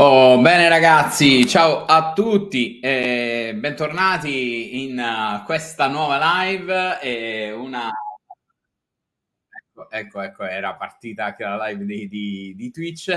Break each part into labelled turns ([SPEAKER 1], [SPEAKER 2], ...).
[SPEAKER 1] Oh, bene ragazzi, ciao a tutti e bentornati in uh, questa nuova live. E una... ecco, ecco, ecco, era partita anche la live di, di, di Twitch.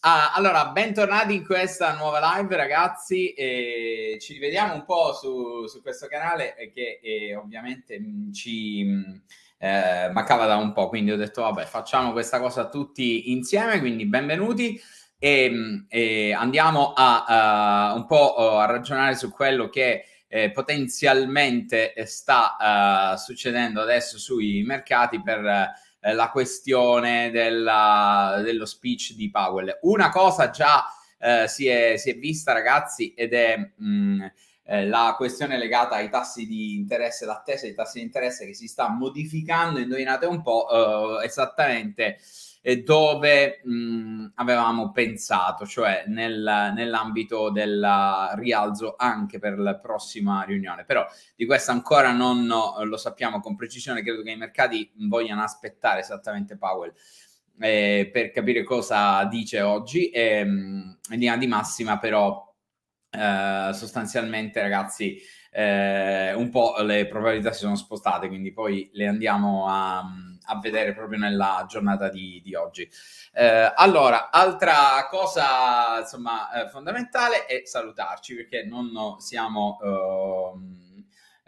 [SPEAKER 1] Ah, allora, bentornati in questa nuova live ragazzi. E ci rivediamo un po' su, su questo canale che e, ovviamente mh, mm, ci... Mh, mm, eh, mancava da un po', quindi ho detto vabbè facciamo questa cosa tutti insieme, quindi benvenuti e, ehm, e eh, andiamo a uh, un po' eh, a ragionare su quello che eh, potenzialmente eh, sta uh, succedendo adesso sui mercati per uh, la questione della, dello speech di Powell. Una cosa già si è, si, è, vista, ragazzi, ed è mh, mm, la questione legata ai tassi di interesse, l'attesa dei tassi di interesse che si sta modificando, indovinate un po', esattamente dove mh, mm, avevamo pensato, cioè nel, nell'ambito del rialzo anche per la prossima riunione. Però di questo ancora non lo sappiamo con precisione, credo che i mercati vogliano aspettare esattamente Powell. Eh, per capire cosa dice oggi, e, ehm, in linea di massima però eh, sostanzialmente ragazzi eh, un po' le probabilità si sono spostate quindi poi le andiamo a, a vedere proprio nella giornata di, di oggi. Eh, allora, altra cosa insomma, eh, fondamentale è salutarci perché non siamo... Eh,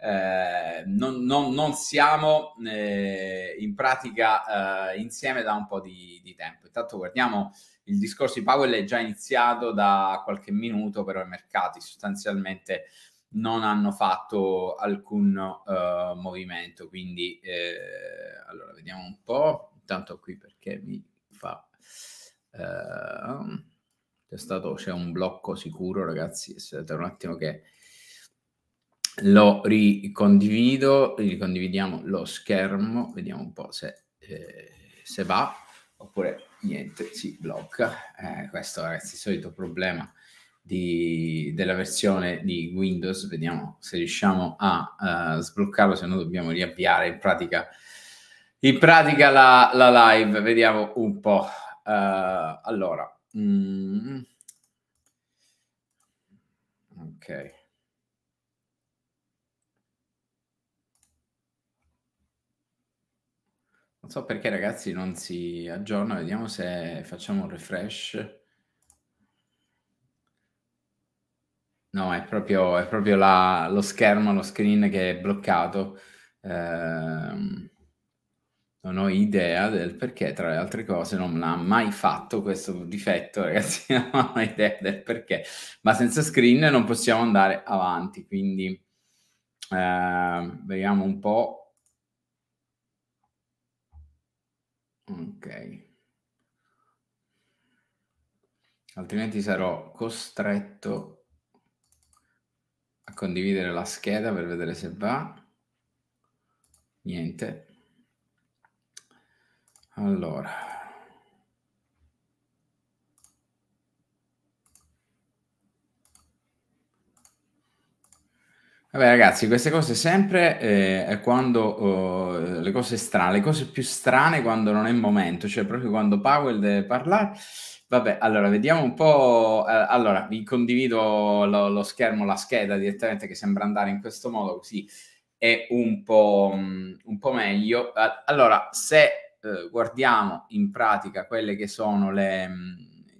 [SPEAKER 1] eh, non, non, non, siamo eh, in pratica eh, insieme da un po' di, di, tempo. Intanto guardiamo il discorso di Powell è già iniziato da qualche minuto, però i mercati sostanzialmente non hanno fatto alcun uh, movimento. Quindi, eh, allora, vediamo un po'. Intanto qui perché mi fa... Uh, c'è stato, c'è un blocco sicuro, ragazzi, aspettate un attimo che lo ricondivido, ricondividiamo lo schermo, vediamo un po' se, eh, se va, oppure niente, si blocca. Eh, questo, ragazzi, è il solito problema di, della versione di Windows, vediamo se riusciamo a uh, sbloccarlo, se no dobbiamo riavviare in pratica, in pratica la, la live, vediamo un po'. Uh, allora, mm, ok. Non so perché ragazzi non si aggiorna, vediamo se facciamo un refresh. No, è proprio, è proprio la, lo schermo, lo screen che è bloccato. Eh, non ho idea del perché, tra le altre cose, non l'ha mai fatto questo difetto, ragazzi, non ho idea del perché. Ma senza screen non possiamo andare avanti, quindi eh, vediamo un po'. Ok. Altrimenti sarò costretto a condividere la scheda per vedere se va. Niente. Allora. Vabbè ragazzi, queste cose sempre eh, quando eh, le cose strane, le cose più strane quando non è il momento, cioè proprio quando Powell deve parlare Vabbè, allora vediamo un po'. Eh, allora, vi condivido lo, lo, schermo, la scheda direttamente che sembra andare in questo modo, così è un po', mm, un po meglio. Allora, se eh, guardiamo in pratica quelle che sono le, mm,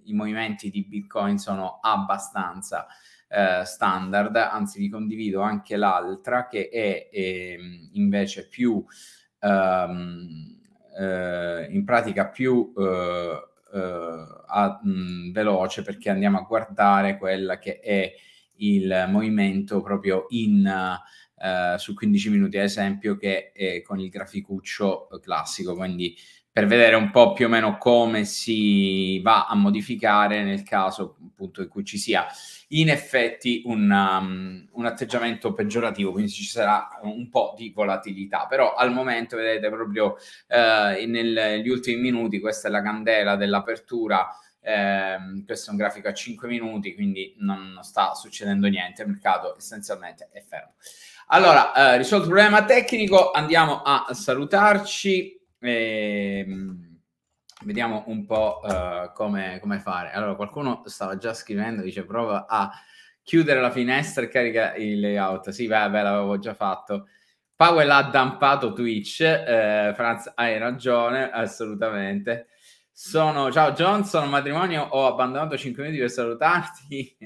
[SPEAKER 1] i movimenti di Bitcoin, sono abbastanza eh, standard. Anzi, vi condivido anche l'altra che è, è ehm, invece più um, in pratica più eh, eh, a, mh, veloce perché andiamo a guardare quella che è il movimento proprio in... Uh, su 15 minuti, ad esempio, che è con il graficuccio classico, quindi per vedere un po' più o meno come si va a modificare nel caso appunto in cui ci sia in effetti un, um, un, atteggiamento peggiorativo, quindi ci sarà un po' di volatilità, però al momento vedete proprio eh, negli ultimi minuti questa è la candela dell'apertura eh, questo è un grafico a 5 minuti, quindi non, non sta succedendo niente, il mercato essenzialmente è fermo. Allora, eh, risolto il problema tecnico, andiamo a salutarci. E, ehm, vediamo un po' uh, come, come, fare. Allora, qualcuno stava già scrivendo, dice prova a chiudere la finestra e carica il layout. Sì, beh, beh l'avevo già fatto. Powell ha dampato Twitch, eh, Franz hai ragione, assolutamente. Sono, ciao Johnson, matrimonio, ho abbandonato 5 minuti per salutarti.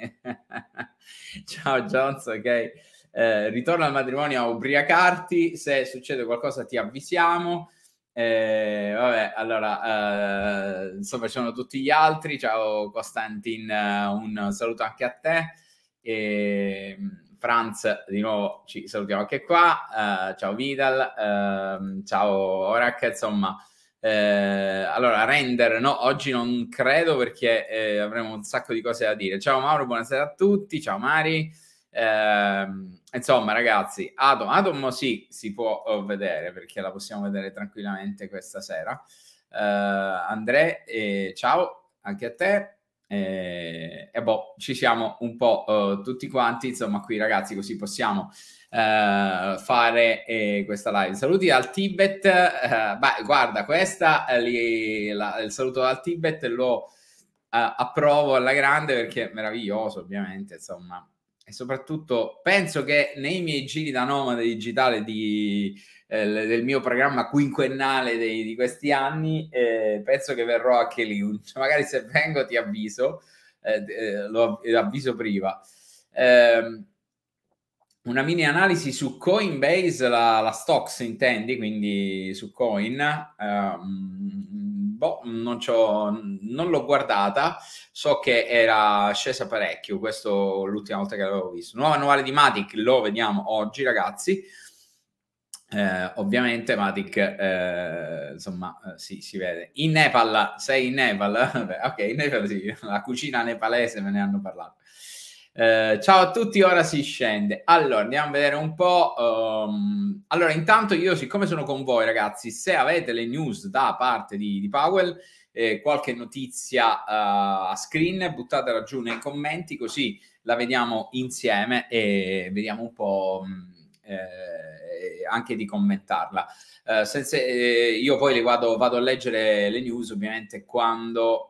[SPEAKER 1] ciao Johnson, ok. Eh, ritorno al matrimonio a ubriacarti, se succede qualcosa ti avvisiamo. Eh, vabbè, allora, eh, insomma, ci sono tutti gli altri. Ciao Costantin, eh, un saluto anche a te. E, ehm, Franz, di nuovo ci salutiamo anche qua. Uh, ciao Vidal, uh, ciao Orac, insomma. Eh, allora, render, no, oggi non credo perché eh, avremo un sacco di cose da dire. Ciao Mauro, buonasera a tutti. Ciao Mari. Eh, insomma, ragazzi, Atom, Atom sì, si può eh, vedere perché la possiamo vedere tranquillamente questa sera. Eh, Andrea, eh, ciao anche a te. Eh, e, eh, boh, ci siamo un po' eh, tutti quanti, insomma, qui ragazzi, così possiamo fare questa live. Saluti al Tibet. Beh, guarda, questa lì, la, il saluto dal Tibet lo approvo alla grande perché è meraviglioso, ovviamente, insomma e soprattutto penso che nei miei giri da nomade digitale di, eh, del mio programma quinquennale dei, di questi anni, eh, penso che verrò anche lì. Cioè, magari se vengo ti avviso, eh, eh lo eh, avviso prima. Ehm, una mini analisi su Coinbase, la, la stocks intendi, quindi su Coin. Um, boh, non, non l'ho guardata, so che era scesa parecchio, questo l'ultima volta che l'avevo visto. Nuovo annuale di Matic, lo vediamo oggi ragazzi. Eh, ovviamente Matic eh, insomma eh, sì, si vede in Nepal sei in Nepal Beh, ok in Nepal sì la cucina nepalese me ne hanno parlato eh, ciao a tutti, ora si scende. Allora, andiamo a vedere un po'. Um, allora, intanto io, siccome sono con voi, ragazzi, se avete le news da parte di, di Powell, eh, qualche notizia uh, a screen, buttatela giù nei commenti, così la vediamo insieme e vediamo un po'. Mh, mm, eh, anche di commentarla. Eh, senza, eh, io poi le vado, vado, a leggere le news ovviamente quando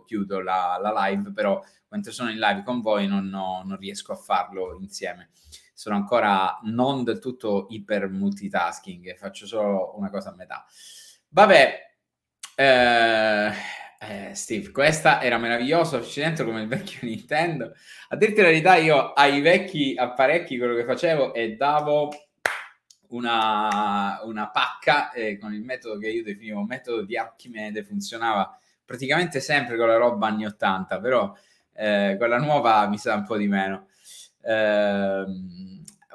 [SPEAKER 1] eh, chiudo la, la, live, però mentre sono in live con voi non, ho, non riesco a farlo insieme. Sono ancora non del tutto iper multitasking, faccio solo una cosa a metà. Vabbè, eh, eh, Steve, questa era meravigliosa, ci dentro come il vecchio Nintendo. A dirti la verità, io ai vecchi apparecchi quello che facevo è davo una, una pacca eh, con il metodo che io definivo metodo di Archimede, funzionava praticamente sempre con la roba anni 80, però eh, quella nuova mi sa un po' di meno. Eh,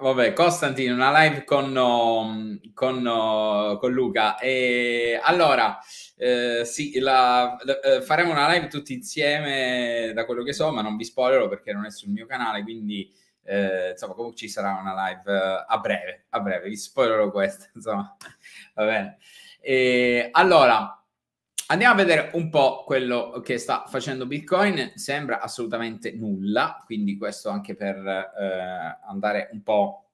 [SPEAKER 1] vabbè, Costantino, una live con, um, con, uh, con Luca. E allora, eh, sì, la, la, eh, faremo una live tutti insieme, da quello che so, ma non vi spoilerò perché non è sul mio canale, quindi... Eh, insomma, comunque ci sarà una live eh, a breve, a breve, vi spoilerò questa, insomma, va bene. E, allora, Andiamo a vedere un po' quello che sta facendo Bitcoin. Sembra assolutamente nulla, quindi questo anche per eh, andare un po'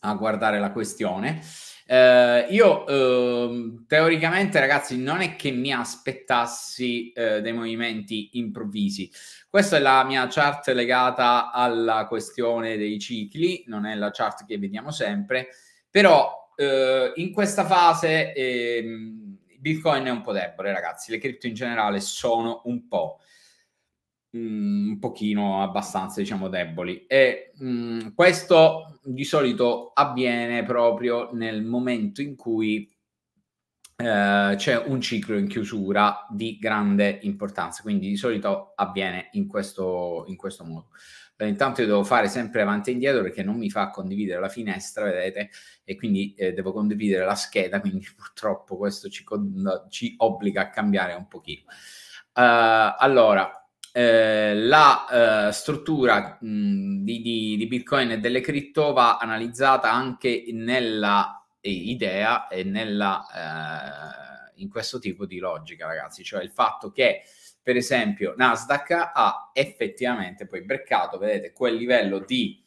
[SPEAKER 1] a guardare la questione. Eh, io eh, teoricamente, ragazzi, non è che mi aspettassi eh, dei movimenti improvvisi. Questa è la mia chart legata alla questione dei cicli, non è la chart che vediamo sempre, però eh, in questa fase ehm, Bitcoin è un po' debole, ragazzi. Le cripto in generale sono un po' mm, un pochino abbastanza diciamo deboli e mh, mm, questo di solito avviene proprio nel momento in cui eh, c'è un ciclo in chiusura di grande importanza, quindi di solito avviene in questo, in questo modo. Però intanto io devo fare sempre avanti e indietro perché non mi fa condividere la finestra, vedete, e quindi eh, devo condividere la scheda, quindi purtroppo questo ci, ci obbliga a cambiare un pochino. Uh, allora, eh, la eh, struttura mh, di, di, di, Bitcoin e delle cripto va analizzata anche nella idea è nella, eh, in questo tipo di logica, ragazzi, cioè il fatto che per esempio Nasdaq ha effettivamente poi breccato, vedete, quel livello di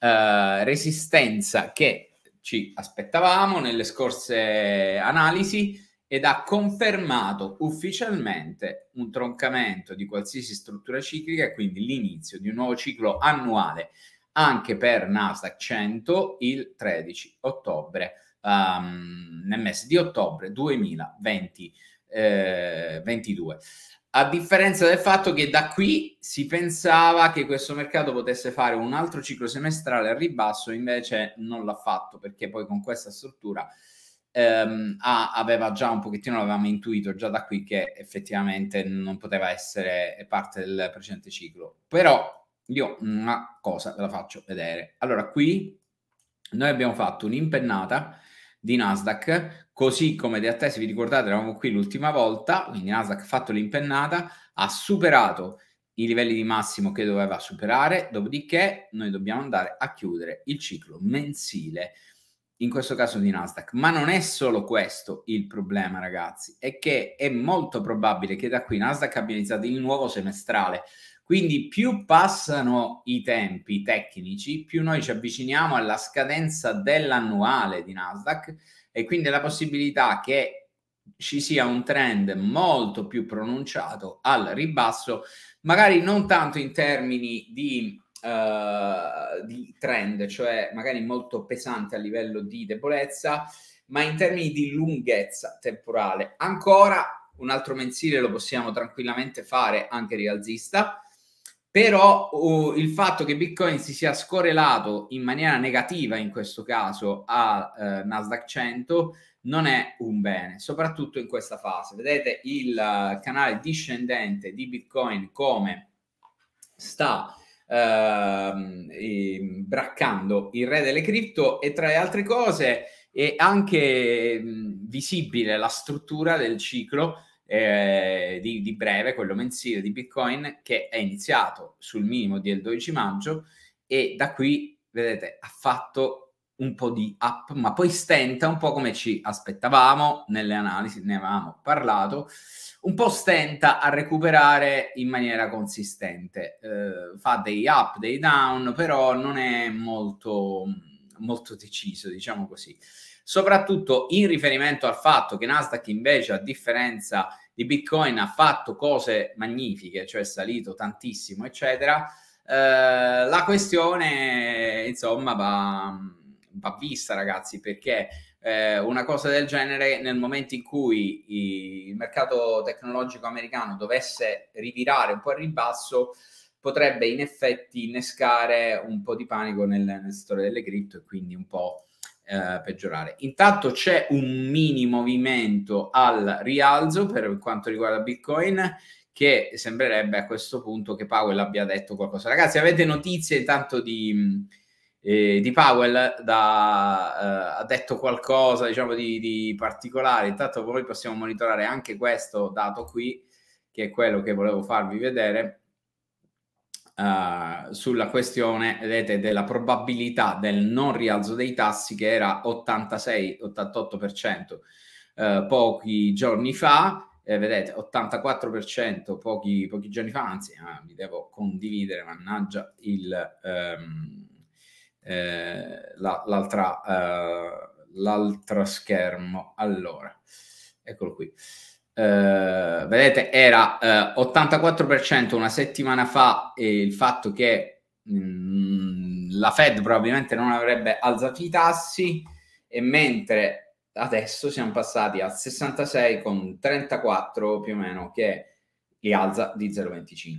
[SPEAKER 1] eh, resistenza che ci aspettavamo nelle scorse analisi ed ha confermato ufficialmente un troncamento di qualsiasi struttura ciclica e quindi l'inizio di un nuovo ciclo annuale anche per Nasdaq 100 il 13 ottobre um, nel mese di ottobre 2020, eh, 2022. A differenza del fatto che da qui si pensava che questo mercato potesse fare un altro ciclo semestrale al ribasso, invece non l'ha fatto perché poi con questa struttura ehm, aveva già un pochettino, l'avevamo intuito già da qui che effettivamente non poteva essere parte del precedente ciclo. Però io una cosa ve la faccio vedere. Allora qui noi abbiamo fatto un'impennata di Nasdaq, così come di se vi ricordate eravamo qui l'ultima volta, quindi Nasdaq ha fatto l'impennata, ha superato i livelli di massimo che doveva superare, dopodiché noi dobbiamo andare a chiudere il ciclo mensile, in questo caso di Nasdaq. Ma non è solo questo il problema, ragazzi, è che è molto probabile che da qui Nasdaq abbia iniziato il nuovo semestrale, quindi più passano i tempi tecnici, più noi ci avviciniamo alla scadenza dell'annuale di Nasdaq e quindi la possibilità che ci sia un trend molto più pronunciato al ribasso, magari non tanto in termini di Uh, di trend, cioè magari molto pesante a livello di debolezza, ma in termini di lunghezza temporale. Ancora un altro mensile lo possiamo tranquillamente fare anche rialzista, però uh, il fatto che Bitcoin si sia scorrelato in maniera negativa in questo caso a uh, Nasdaq 100 non è un bene, soprattutto in questa fase. Vedete il uh, canale discendente di Bitcoin come sta ehm, braccando il re delle cripto e tra le altre cose è anche mh, mm, visibile la struttura del ciclo eh, di, di, breve, quello mensile di Bitcoin, che è iniziato sul minimo del 12 maggio e da qui, vedete, ha fatto un po' di up, ma poi stenta un po' come ci aspettavamo nelle analisi, ne avevamo parlato, un po' stenta a recuperare in maniera consistente. Eh, fa dei up, dei down, però non è molto, molto deciso, diciamo così soprattutto in riferimento al fatto che Nasdaq invece, a differenza di Bitcoin, ha fatto cose magnifiche, cioè è salito tantissimo, eccetera. Eh, la questione, insomma, va, va vista, ragazzi, perché eh, una cosa del genere nel momento in cui i, il mercato tecnologico americano dovesse rivirare un po' al ribasso potrebbe in effetti innescare un po' di panico nel, nel settore delle cripto e quindi un po' eh, peggiorare. Intanto c'è un mini movimento al rialzo per quanto riguarda Bitcoin che sembrerebbe a questo punto che Powell abbia detto qualcosa. Ragazzi, avete notizie intanto di, mm, eh, di Powell? Da, eh, ha detto qualcosa diciamo di, di particolare? Intanto poi possiamo monitorare anche questo dato qui, che è quello che volevo farvi vedere uh, sulla questione vedete, della probabilità del non rialzo dei tassi che era 86-88% uh, eh, pochi giorni fa. Eh, vedete, 84% pochi, pochi, giorni fa, anzi, ah, mi devo condividere, mannaggia, il, um, eh, la, l'altra, uh, l'altro schermo. Allora, eccolo qui. Eh, vedete, era eh, 84% una settimana fa e il fatto che mh, mm, la Fed probabilmente non avrebbe alzato i tassi e mentre adesso siamo passati al 66 con 34 più o meno che li alza di 0,25.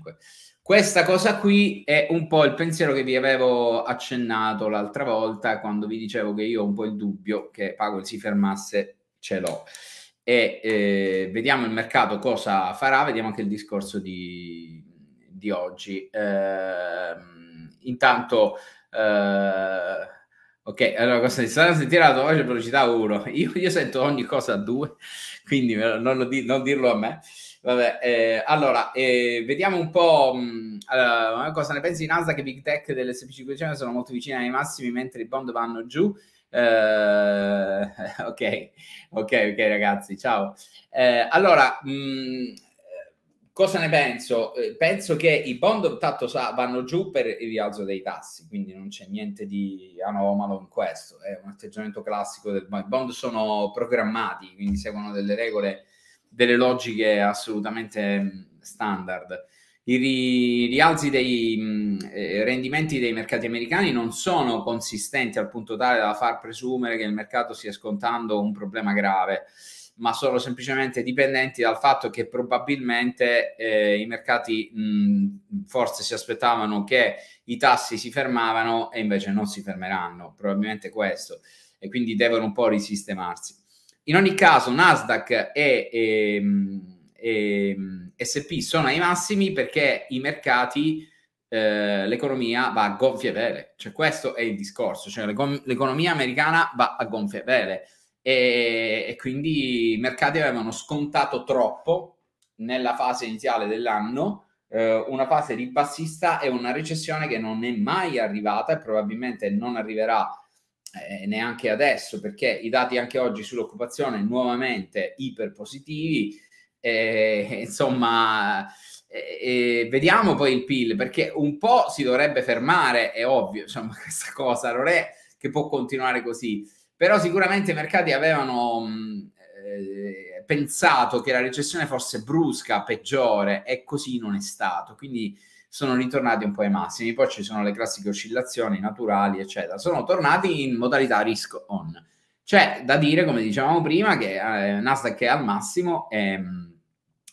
[SPEAKER 1] Questa cosa qui è un po' il pensiero che vi avevo accennato l'altra volta quando vi dicevo che io ho un po' il dubbio che Pago si fermasse, ce l'ho e eh, vediamo il mercato cosa farà, vediamo anche il discorso di, di oggi. Eh, intanto, eh, ok, allora cosa si è tirato oggi a velocità 1, io, io, sento ogni cosa a 2, quindi non, di, non, dirlo a me. Vabbè, eh, allora, eh, vediamo un po' mh, mm, allora, cosa ne pensi di Nasdaq che Big Tech delle SP500 sono molto vicine ai massimi mentre i bond vanno giù. Eh, ok, ok, ok ragazzi, ciao. Eh, allora, mh, mm, cosa ne penso? Eh, penso che i bond tanto sa, vanno giù per il rialzo dei tassi, quindi non c'è niente di anomalo in questo, è un atteggiamento classico del bond. I bond sono programmati, quindi seguono delle regole, delle logiche assolutamente mm, standard i ri- rialzi dei mh, eh, rendimenti dei mercati americani non sono consistenti al punto tale da far presumere che il mercato stia scontando un problema grave, ma sono semplicemente dipendenti dal fatto che probabilmente eh, i mercati mh, forse si aspettavano che i tassi si fermavano e invece non si fermeranno, probabilmente questo, e quindi devono un po' risistemarsi. In ogni caso, Nasdaq è... e mh, ehm, e ehm, SP sono ai massimi perché i mercati, eh, l'economia va a gonfie vele. Cioè, questo è il discorso. Cioè, l'economia americana va a gonfie vele. E, e quindi i mercati avevano scontato troppo nella fase iniziale dell'anno eh, una fase ribassista e una recessione che non è mai arrivata e probabilmente non arriverà eh, neanche adesso perché i dati anche oggi sull'occupazione nuovamente iperpositivi eh, insomma, eh, vediamo poi il PIL, perché un po' si dovrebbe fermare, è ovvio, insomma, questa cosa non è che può continuare così, però sicuramente i mercati avevano... Mh, mm, eh, pensato che la recessione fosse brusca, peggiore e così non è stato. Quindi sono ritornati un po' ai massimi, poi ci sono le classiche oscillazioni naturali, eccetera. Sono tornati in modalità risk on. C'è da dire, come dicevamo prima, che eh, Nasdaq è al massimo e mm,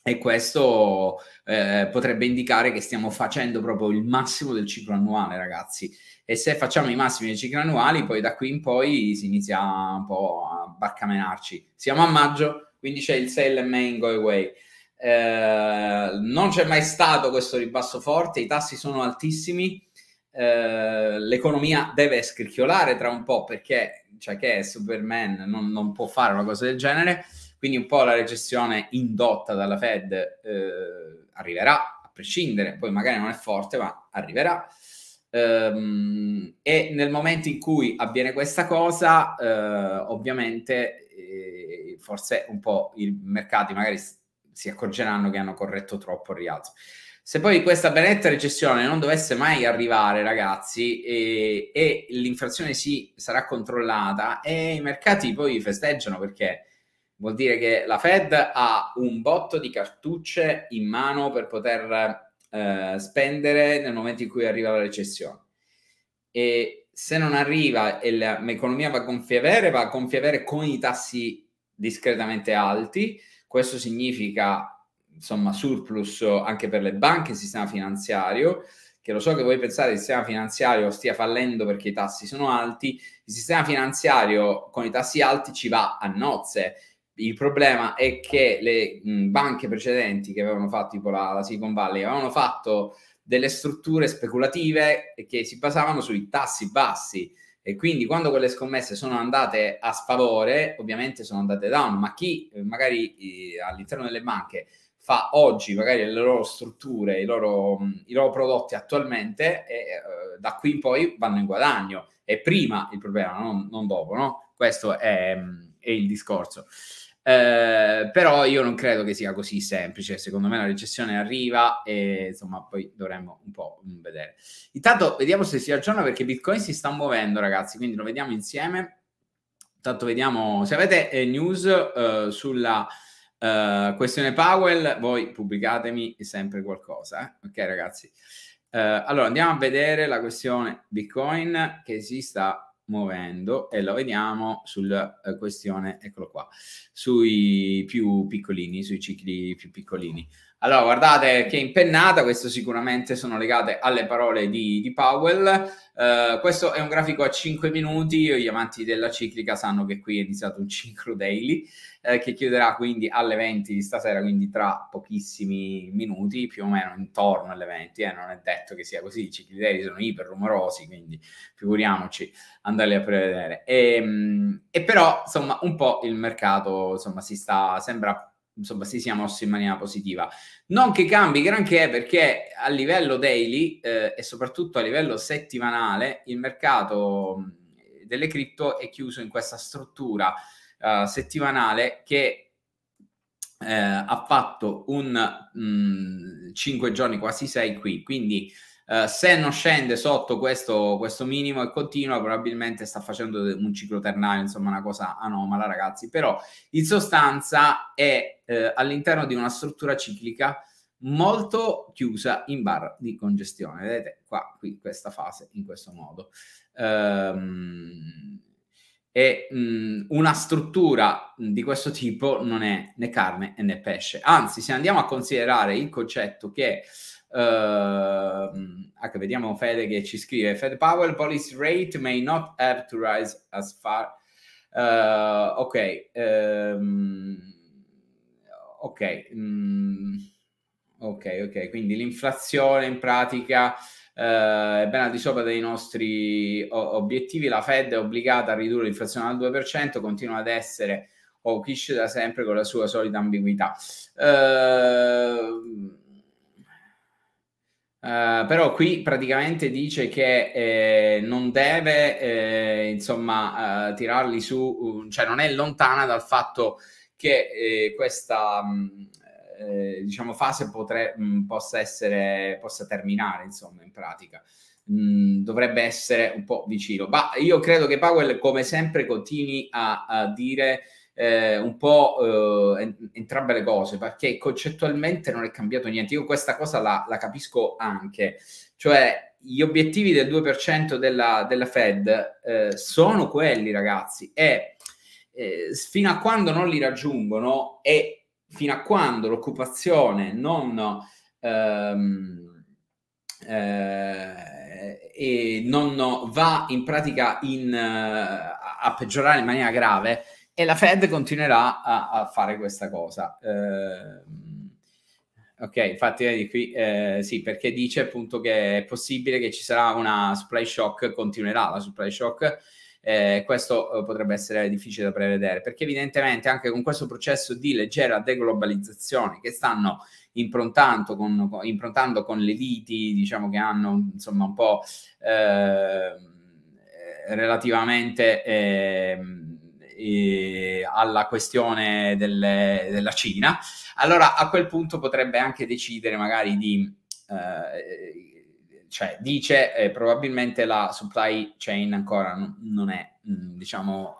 [SPEAKER 1] e questo eh, potrebbe indicare che stiamo facendo proprio il massimo del ciclo annuale, ragazzi. E se facciamo i massimi dei cicli annuali, poi da qui in poi si inizia un po' a barcamenarci. Siamo a maggio, quindi c'è il sale main go away. Eh, non c'è mai stato questo ribasso forte, i tassi sono altissimi. Eh, l'economia deve scricchiolare tra un po' perché cioè che è Superman non, non può fare una cosa del genere quindi un po' la recessione indotta dalla Fed eh, arriverà, a prescindere, poi magari non è forte, ma arriverà. Um, e nel momento in cui avviene questa cosa, eh, ovviamente eh, forse un po' i mercati magari si accorgeranno che hanno corretto troppo il rialzo. Se poi questa benetta recessione non dovesse mai arrivare, ragazzi, e, e l'inflazione si sarà controllata e eh, i mercati poi festeggiano perché Vuol dire che la Fed ha un botto di cartucce in mano per poter eh, spendere nel momento in cui arriva la recessione. E se non arriva e l'economia va a gonfie gonfiavere, va a gonfie gonfiavere con i tassi discretamente alti. Questo significa, insomma, surplus anche per le banche, e il sistema finanziario, che lo so che voi pensate che il sistema finanziario stia fallendo perché i tassi sono alti, il sistema finanziario con i tassi alti ci va a nozze il problema è che le mh, banche precedenti che avevano fatto, tipo la, la Silicon Valley, avevano fatto delle strutture speculative che si basavano sui tassi bassi e quindi quando quelle scommesse sono andate a sfavore, ovviamente sono andate down, ma chi eh, magari eh, all'interno delle banche fa oggi magari le loro strutture, i loro, i loro prodotti attualmente, e, eh, da qui in poi vanno in guadagno. È prima il problema, non, non dopo, no? Questo è, è il discorso. Eh, però io non credo che sia così semplice, secondo me la recessione arriva e insomma poi dovremmo un po' mm, vedere. Intanto vediamo se si aggiorna perché Bitcoin si sta muovendo ragazzi, quindi lo vediamo insieme. Intanto vediamo se avete eh, news eh, sulla eh, questione Powell, voi pubblicatemi sempre qualcosa, eh. ok ragazzi? Eh, allora andiamo a vedere la questione Bitcoin che si sta muovendo e lo vediamo sulla eh, questione, eccolo qua, sui più piccolini, sui cicli più piccolini. Allora, guardate che impennata, questo sicuramente sono legate alle parole di, di Powell. Uh, questo è un grafico a 5 minuti, gli amanti della ciclica sanno che qui è iniziato un ciclo daily eh, che chiuderà quindi alle 20 di stasera, quindi tra pochissimi minuti, più o meno intorno alle 20, eh, non è detto che sia così, i cicli daily sono iper rumorosi, quindi figuriamoci andarli a prevedere. E, ehm, e però, insomma, un po' il mercato, insomma, si sta, sembra insomma, si sia mosso in maniera positiva. Non che cambi granché perché a livello daily eh, e soprattutto a livello settimanale il mercato delle cripto è chiuso in questa struttura eh, settimanale che eh, ha fatto un mh, 5 giorni, quasi 6 qui, quindi eh, se non scende sotto questo, questo, minimo e continua, probabilmente sta facendo un ciclo ternario, insomma, una cosa anomala, ragazzi. Però in sostanza è eh, all'interno di una struttura ciclica molto chiusa in barra di congestione. Vedete qua, qui, questa fase in questo modo. Um, e mh, mm, una struttura mm, di questo tipo non è né carne né pesce. Anzi, se andiamo a considerare il concetto che Uh, ecco, vediamo Fede che ci scrive: Fed Power policy rate may not have to rise as far. Uh, ok, um, ok, mm, ok, ok. Quindi l'inflazione in pratica. Uh, è ben al di sopra dei nostri o- obiettivi, la Fed è obbligata a ridurre l'inflazione al 2%, continua ad essere hawkish da sempre con la sua solita ambiguità. Uh, Uh, però qui praticamente dice che eh, non deve eh, insomma uh, tirarli su, mm, cioè non è lontana dal fatto che eh, questa mh, mm, eh, diciamo fase potre, mh, mm, possa essere possa terminare insomma in pratica mh, dovrebbe essere un po' vicino ma io credo che Powell come sempre continui a, a dire eh, un po' eh, entrambe le cose, perché concettualmente non è cambiato niente. Io questa cosa la, la capisco anche, cioè gli obiettivi del 2% della, della Fed eh, sono quelli, ragazzi, e eh, fino a quando non li raggiungono e fino a quando l'occupazione non... Ehm, eh, e non va in pratica in, eh, a peggiorare in maniera grave, e la Fed continuerà a, a fare questa cosa. Eh, ok, infatti vedi qui, eh, sì, perché dice appunto che è possibile che ci sarà una supply shock, continuerà la supply shock, eh, questo eh, potrebbe essere difficile da prevedere, perché evidentemente anche con questo processo di leggera deglobalizzazione che stanno improntando con, improntando con le liti, diciamo che hanno insomma un po' ehm, eh, relativamente Eh, eh, alla questione delle, della Cina, allora a quel punto potrebbe anche decidere magari di... Eh, cioè dice eh, probabilmente la supply chain ancora n- non è, mh, mm, diciamo,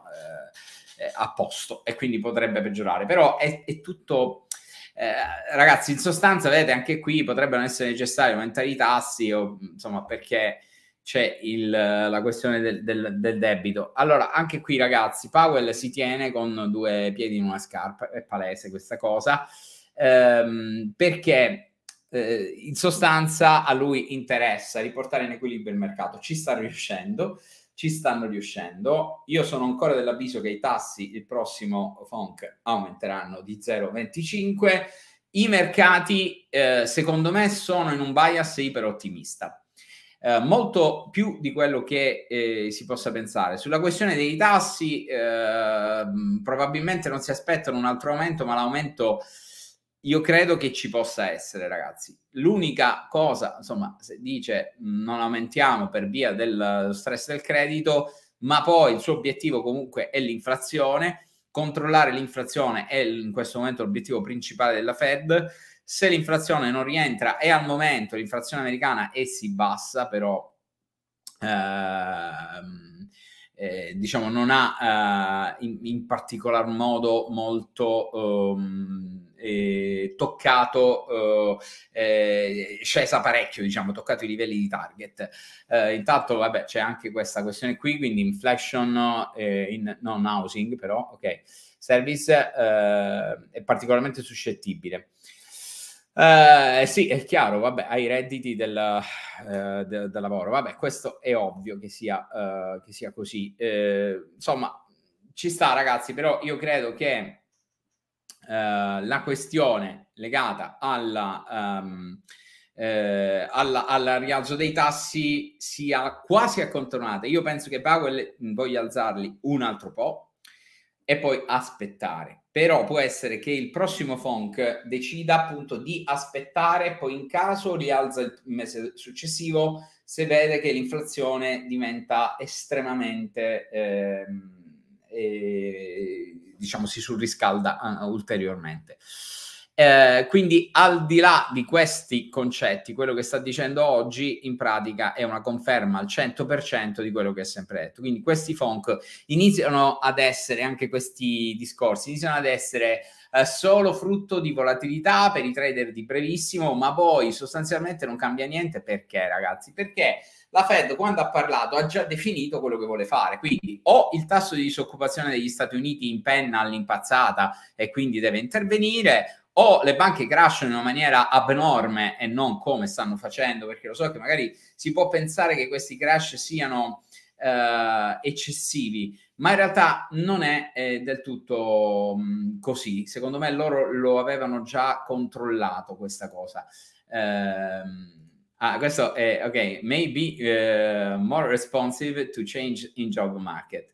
[SPEAKER 1] eh, a posto e quindi potrebbe peggiorare, però è, è tutto... Eh, ragazzi, in sostanza, vedete, anche qui potrebbero essere necessari aumentare i tassi, o, insomma, perché c'è il, la questione del, del, del, debito. Allora, anche qui ragazzi, Powell si tiene con due piedi in una scarpa, è palese questa cosa, ehm, perché eh, in sostanza a lui interessa riportare in equilibrio il mercato, ci sta riuscendo, ci stanno riuscendo. Io sono ancora dell'avviso che i tassi il prossimo FONC aumenteranno di 0,25. I mercati, eh, secondo me, sono in un bias iperottimista eh, molto più di quello che eh, si possa pensare. Sulla questione dei tassi, eh, probabilmente non si aspettano un altro aumento, ma l'aumento io credo che ci possa essere, ragazzi. L'unica cosa, insomma, se dice non aumentiamo per via del stress del credito, ma poi il suo obiettivo comunque è l'inflazione, controllare l'inflazione è in questo momento l'obiettivo principale della Fed se l'inflazione non rientra e al momento l'inflazione americana è si bassa, però ehm, eh, diciamo non ha eh, in, in, particolar modo molto ehm, eh, toccato, eh, eh, scesa parecchio, diciamo, toccato i livelli di target. Eh, intanto, vabbè, c'è anche questa questione qui, quindi inflation in non housing, però, ok, service è particolarmente suscettibile. Eh, sì, è chiaro, vabbè, ai redditi del, uh, de, del, lavoro, vabbè, questo è ovvio che sia, uh, che sia così. Eh, insomma, ci sta ragazzi, però io credo che la questione legata alla, um, alla, al rialzo dei tassi sia quasi accontornata. Io penso che Powell voglia alzarli un altro po' e poi aspettare però può essere che il prossimo FONC decida appunto di aspettare, poi in caso rialza il mese successivo se vede che l'inflazione diventa estremamente, eh, eh, diciamo, si surriscalda eh, ulteriormente. Eh, quindi al di là di questi concetti, quello che sta dicendo oggi in pratica è una conferma al 100% di quello che è sempre detto. Quindi questi funk iniziano ad essere, anche questi discorsi, iniziano ad essere eh, solo frutto di volatilità per i trader di brevissimo, ma poi sostanzialmente non cambia niente perché ragazzi? Perché la Fed quando ha parlato ha già definito quello che vuole fare, quindi o il tasso di disoccupazione degli Stati Uniti impenna all'impazzata e quindi deve intervenire, o le banche crashano in una maniera abnorme e non come stanno facendo, perché lo so che magari si può pensare che questi crash siano eh, eccessivi, ma in realtà non è eh, del tutto mh, mm, così. Secondo me loro lo avevano già controllato questa cosa. Eh, ah, questo è ok. Maybe uh, more responsive to change in job market.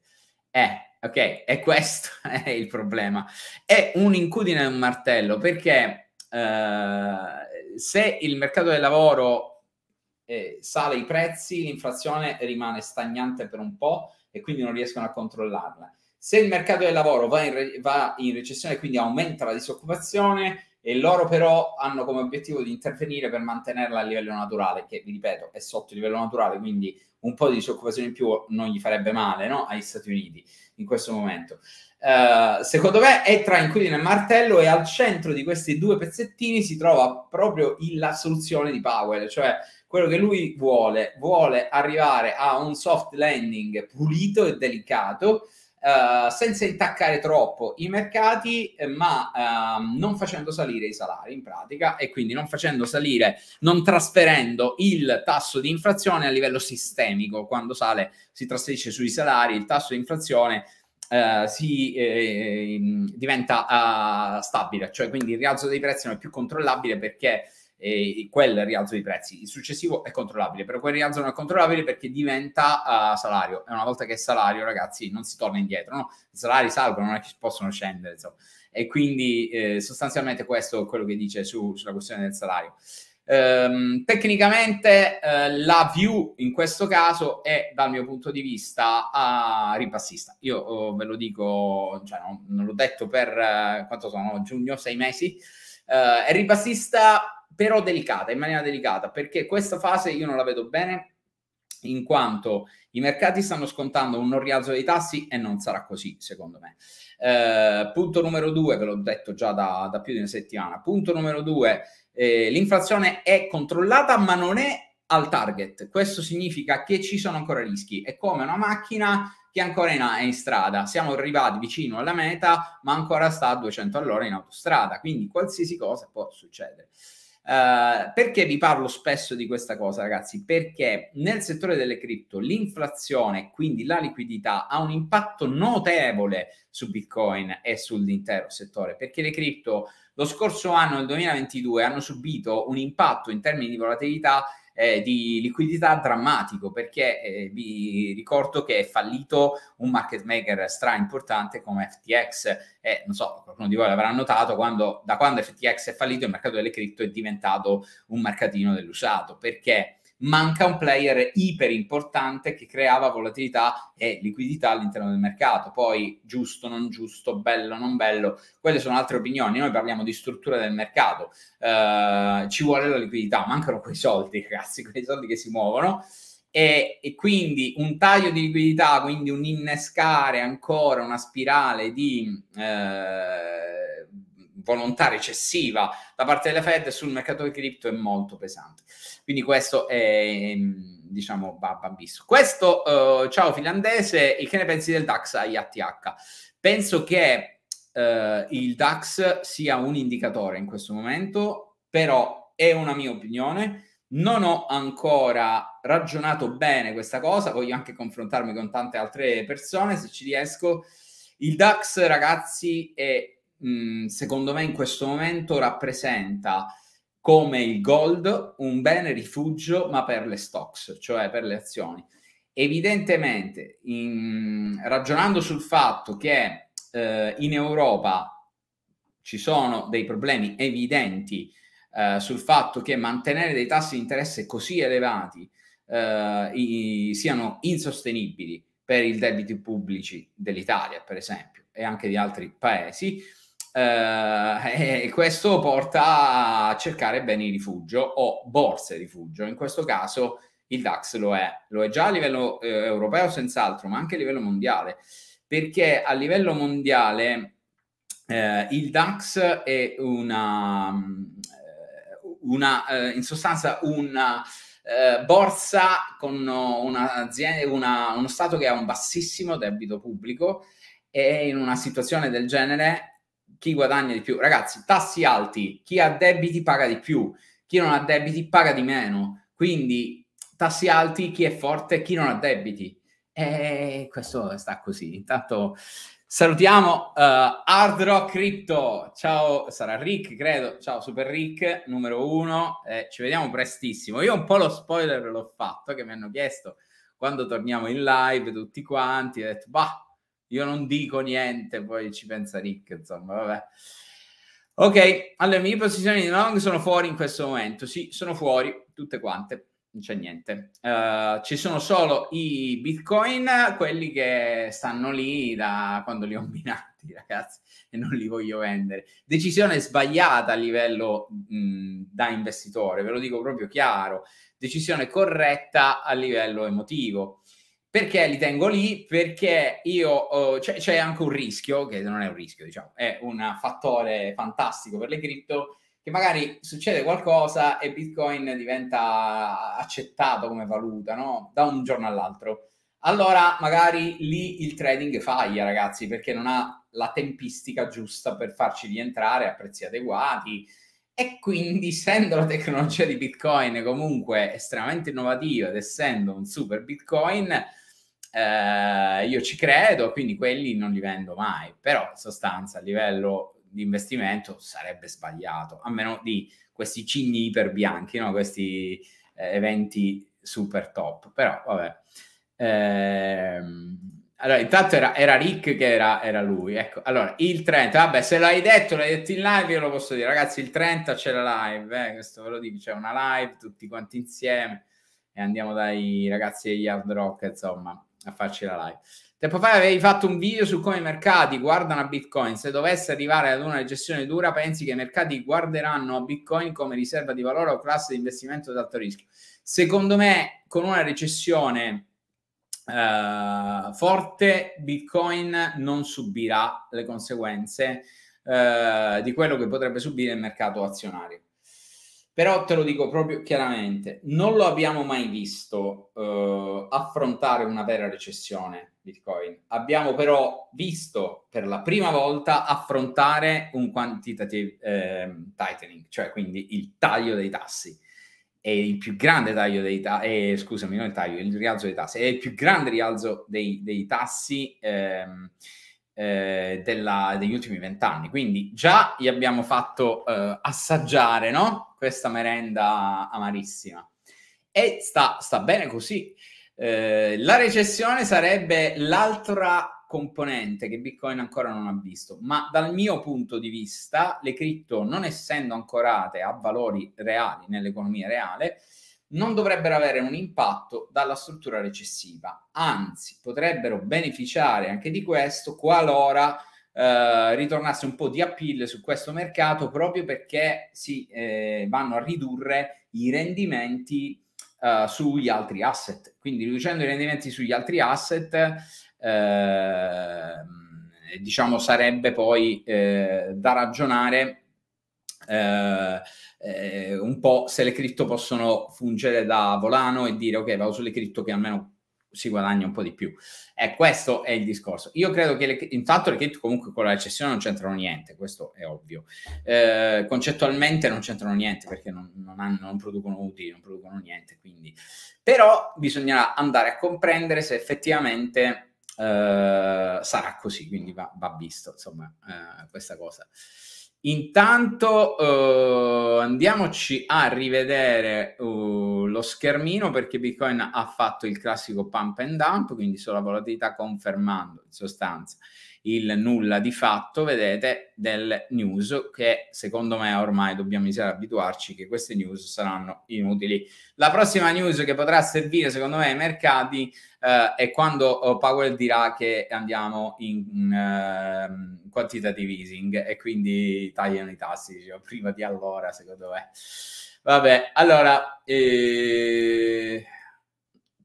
[SPEAKER 1] Eh, ok? E questo è il problema. È un'incudine e un martello, perché eh, se il mercato del lavoro eh, sale i prezzi, l'inflazione rimane stagnante per un po' e quindi non riescono a controllarla. Se il mercato del lavoro va in, re- va in recessione, quindi aumenta la disoccupazione, e loro però hanno come obiettivo di intervenire per mantenerla a livello naturale, che vi ripeto è sotto il livello naturale, quindi un po' di disoccupazione in più non gli farebbe male no? agli Stati Uniti in questo momento. Uh, secondo me è tra Inquilino e Martello e al centro di questi due pezzettini si trova proprio la soluzione di Powell, cioè quello che lui vuole, vuole arrivare a un soft landing pulito e delicato uh, senza intaccare troppo i mercati, eh, ma uh, non facendo salire i salari in pratica e quindi non facendo salire, non trasferendo il tasso di inflazione a livello sistemico. Quando sale si trasferisce sui salari, il tasso di inflazione Uh, si eh, diventa uh, stabile, cioè quindi il rialzo dei prezzi non è più controllabile perché eh, quel rialzo di prezzi. Il successivo è controllabile, però quel rialzo non è controllabile perché diventa uh, salario. E una volta che è salario, ragazzi, non si torna indietro, no? I salari salgono, non è che possono scendere, insomma. E quindi eh, sostanzialmente questo è quello che dice su, sulla questione del salario. Ehm, tecnicamente eh, la view in questo caso è dal mio punto di vista a ripassista. Io oh, ve lo dico, cioè, no, non l'ho detto per eh, quanto sono giugno, sei mesi. Eh, è ripassista però delicata, in maniera delicata, perché questa fase io non la vedo bene in quanto i mercati stanno scontando un non rialzo dei tassi e non sarà così, secondo me. Eh, punto numero due, ve l'ho detto già da, da più di una settimana. Punto numero due, eh, l'inflazione è controllata ma non è al target. Questo significa che ci sono ancora rischi. È come una macchina che ancora è in strada. Siamo arrivati vicino alla meta ma ancora sta a 200 all'ora in autostrada. Quindi qualsiasi cosa può succedere. Uh, perché vi parlo spesso di questa cosa, ragazzi? Perché nel settore delle cripto l'inflazione, quindi la liquidità, ha un impatto notevole su Bitcoin e sull'intero settore, perché le cripto lo scorso anno, il 2022, hanno subito un impatto in termini di volatilità eh, di liquidità drammatico perché eh, vi ricordo che è fallito un market maker stra importante come FTX e non so, qualcuno di voi l'avrà notato, quando, da quando FTX è fallito il mercato delle cripto è diventato un mercatino dell'usato perché manca un player iper importante che creava volatilità e liquidità all'interno del mercato. Poi giusto, non giusto, bello, non bello, quelle sono altre opinioni. Noi parliamo di struttura del mercato, uh, ci vuole la liquidità, mancano quei soldi, ragazzi, quei soldi che si muovono. E, e, quindi un taglio di liquidità, quindi un innescare ancora una spirale di eh, volontà recessiva da parte della Fed sul mercato del cripto è molto pesante. Quindi questo è, ehm, diciamo, babba bis. Questo, uh, ciao finlandese, che ne pensi del DAX a IATH? Penso che uh, il DAX sia un indicatore in questo momento, però è una mia opinione. Non ho ancora ragionato bene questa cosa, voglio anche confrontarmi con tante altre persone se ci riesco. Il DAX, ragazzi, è Mm, secondo me in questo momento rappresenta come il gold un bene rifugio ma per le stocks, cioè per le azioni. Evidentemente, in, ragionando sul fatto che eh, in Europa ci sono dei problemi evidenti eh, sul fatto che mantenere dei tassi di interesse così elevati eh, i, siano insostenibili per il debito pubblico dell'Italia, per esempio, e anche di altri paesi, eh, e questo porta a cercare beni di rifugio o borse di rifugio. In questo caso il DAX lo è, lo è già a livello eh, europeo senz'altro, ma anche a livello mondiale, perché a livello mondiale eh, il DAX è una, mm, una eh, in sostanza una eh, borsa con una, uno Stato che ha un bassissimo debito pubblico e in una situazione del genere chi guadagna di più. Ragazzi, tassi alti, chi ha debiti paga di più, chi non ha debiti paga di meno. Quindi tassi alti, chi è forte, chi non ha debiti. E questo sta così. Intanto salutiamo uh, Hard Rock Crypto. Ciao, sarà Rick, credo. Ciao, Super Rick, numero uno. Eh, ci vediamo prestissimo. Io un po' lo spoiler l'ho fatto, che mi hanno chiesto quando torniamo in live tutti quanti. Ho detto, bah, io non dico niente, poi ci pensa Rick, insomma, vabbè. Ok, allora le mie posizioni di long sono fuori in questo momento. Sì, sono fuori tutte quante, non c'è niente. Uh, ci sono solo i bitcoin, quelli che stanno lì da quando li ho minati, ragazzi, e non li voglio vendere. Decisione sbagliata a livello mh, da investitore, ve lo dico proprio chiaro. Decisione corretta a livello emotivo. Perché li tengo lì? Perché io uh, c'è, c'è, anche un rischio, che non è un rischio, diciamo, è un fattore fantastico per le cripto, che magari succede qualcosa e Bitcoin diventa accettato come valuta, no? Da un giorno all'altro. Allora magari lì il trading faglia, ragazzi, perché non ha la tempistica giusta per farci rientrare a prezzi adeguati. E quindi, essendo la tecnologia di Bitcoin comunque estremamente innovativa ed essendo un super Bitcoin, eh, io ci credo, quindi quelli non li vendo mai, però in sostanza a livello di investimento sarebbe sbagliato, a meno di questi cigni iperbianchi, no? questi eh, eventi super top, però vabbè. Ehm... Allora, intanto era, era Rick che era, era, lui. Ecco, allora, il 30, vabbè, se l'hai detto, l'hai detto in live, io lo posso dire. Ragazzi, il 30 c'è la live, eh, questo ve lo dico, c'è una live tutti quanti insieme e andiamo dai ragazzi degli Hard Rock, insomma a farci la live. Tempo fa avevi fatto un video su come i mercati guardano a Bitcoin. Se dovesse arrivare ad una recessione dura, pensi che i mercati guarderanno a Bitcoin come riserva di valore o classe di investimento ad alto rischio? Secondo me, con una recessione eh, forte, Bitcoin non subirà le conseguenze eh, di quello che potrebbe subire il mercato azionario. Però te lo dico proprio chiaramente, non lo abbiamo mai visto eh, affrontare una vera recessione Bitcoin. Abbiamo però visto per la prima volta affrontare un quantitative eh, tightening, cioè quindi il taglio dei tassi è il più grande taglio dei tassi, eh, scusami, non il taglio, il rialzo dei tassi, è il più grande rialzo dei, dei tassi ehm, eh, della, degli ultimi vent'anni. Quindi già gli abbiamo fatto eh, assaggiare no? questa merenda amarissima. E sta, sta bene così. Eh, la recessione sarebbe l'altra componente che Bitcoin ancora non ha visto, ma dal mio punto di vista le cripto non essendo ancorate a valori reali nell'economia reale, non dovrebbero avere un impatto dalla struttura recessiva, anzi potrebbero beneficiare anche di questo qualora eh, ritornasse un po' di appeal su questo mercato proprio perché si eh, vanno a ridurre i rendimenti eh, sugli altri asset. Quindi riducendo i rendimenti sugli altri asset, ehm, diciamo sarebbe poi eh, da ragionare eh, eh, un po' se le cripto possono fungere da volano e dire ok vado sulle cripto che almeno si guadagna un po' di più. E eh, questo è il discorso. Io credo che le, intanto le cripto comunque con la recessione non c'entrano niente, questo è ovvio. Eh, concettualmente non c'entrano niente perché non, non, hanno, non, producono utili, non producono niente. Quindi. Però bisognerà andare a comprendere se effettivamente eh, sarà così, quindi va, va visto insomma eh, questa cosa. Intanto uh, andiamoci a rivedere uh, lo schermino perché Bitcoin ha fatto il classico pump and dump, quindi sulla volatilità confermando in sostanza il nulla di fatto, vedete, del news che secondo me ormai dobbiamo iniziare ad abituarci che queste news saranno inutili. La prossima news che potrà servire secondo me ai mercati eh, è quando oh, Powell dirà che andiamo in, in mm, uh, ehm, quantitative easing e quindi tagliano i tassi, dicevo, oh, prima di allora secondo me. Vabbè, allora... Eh...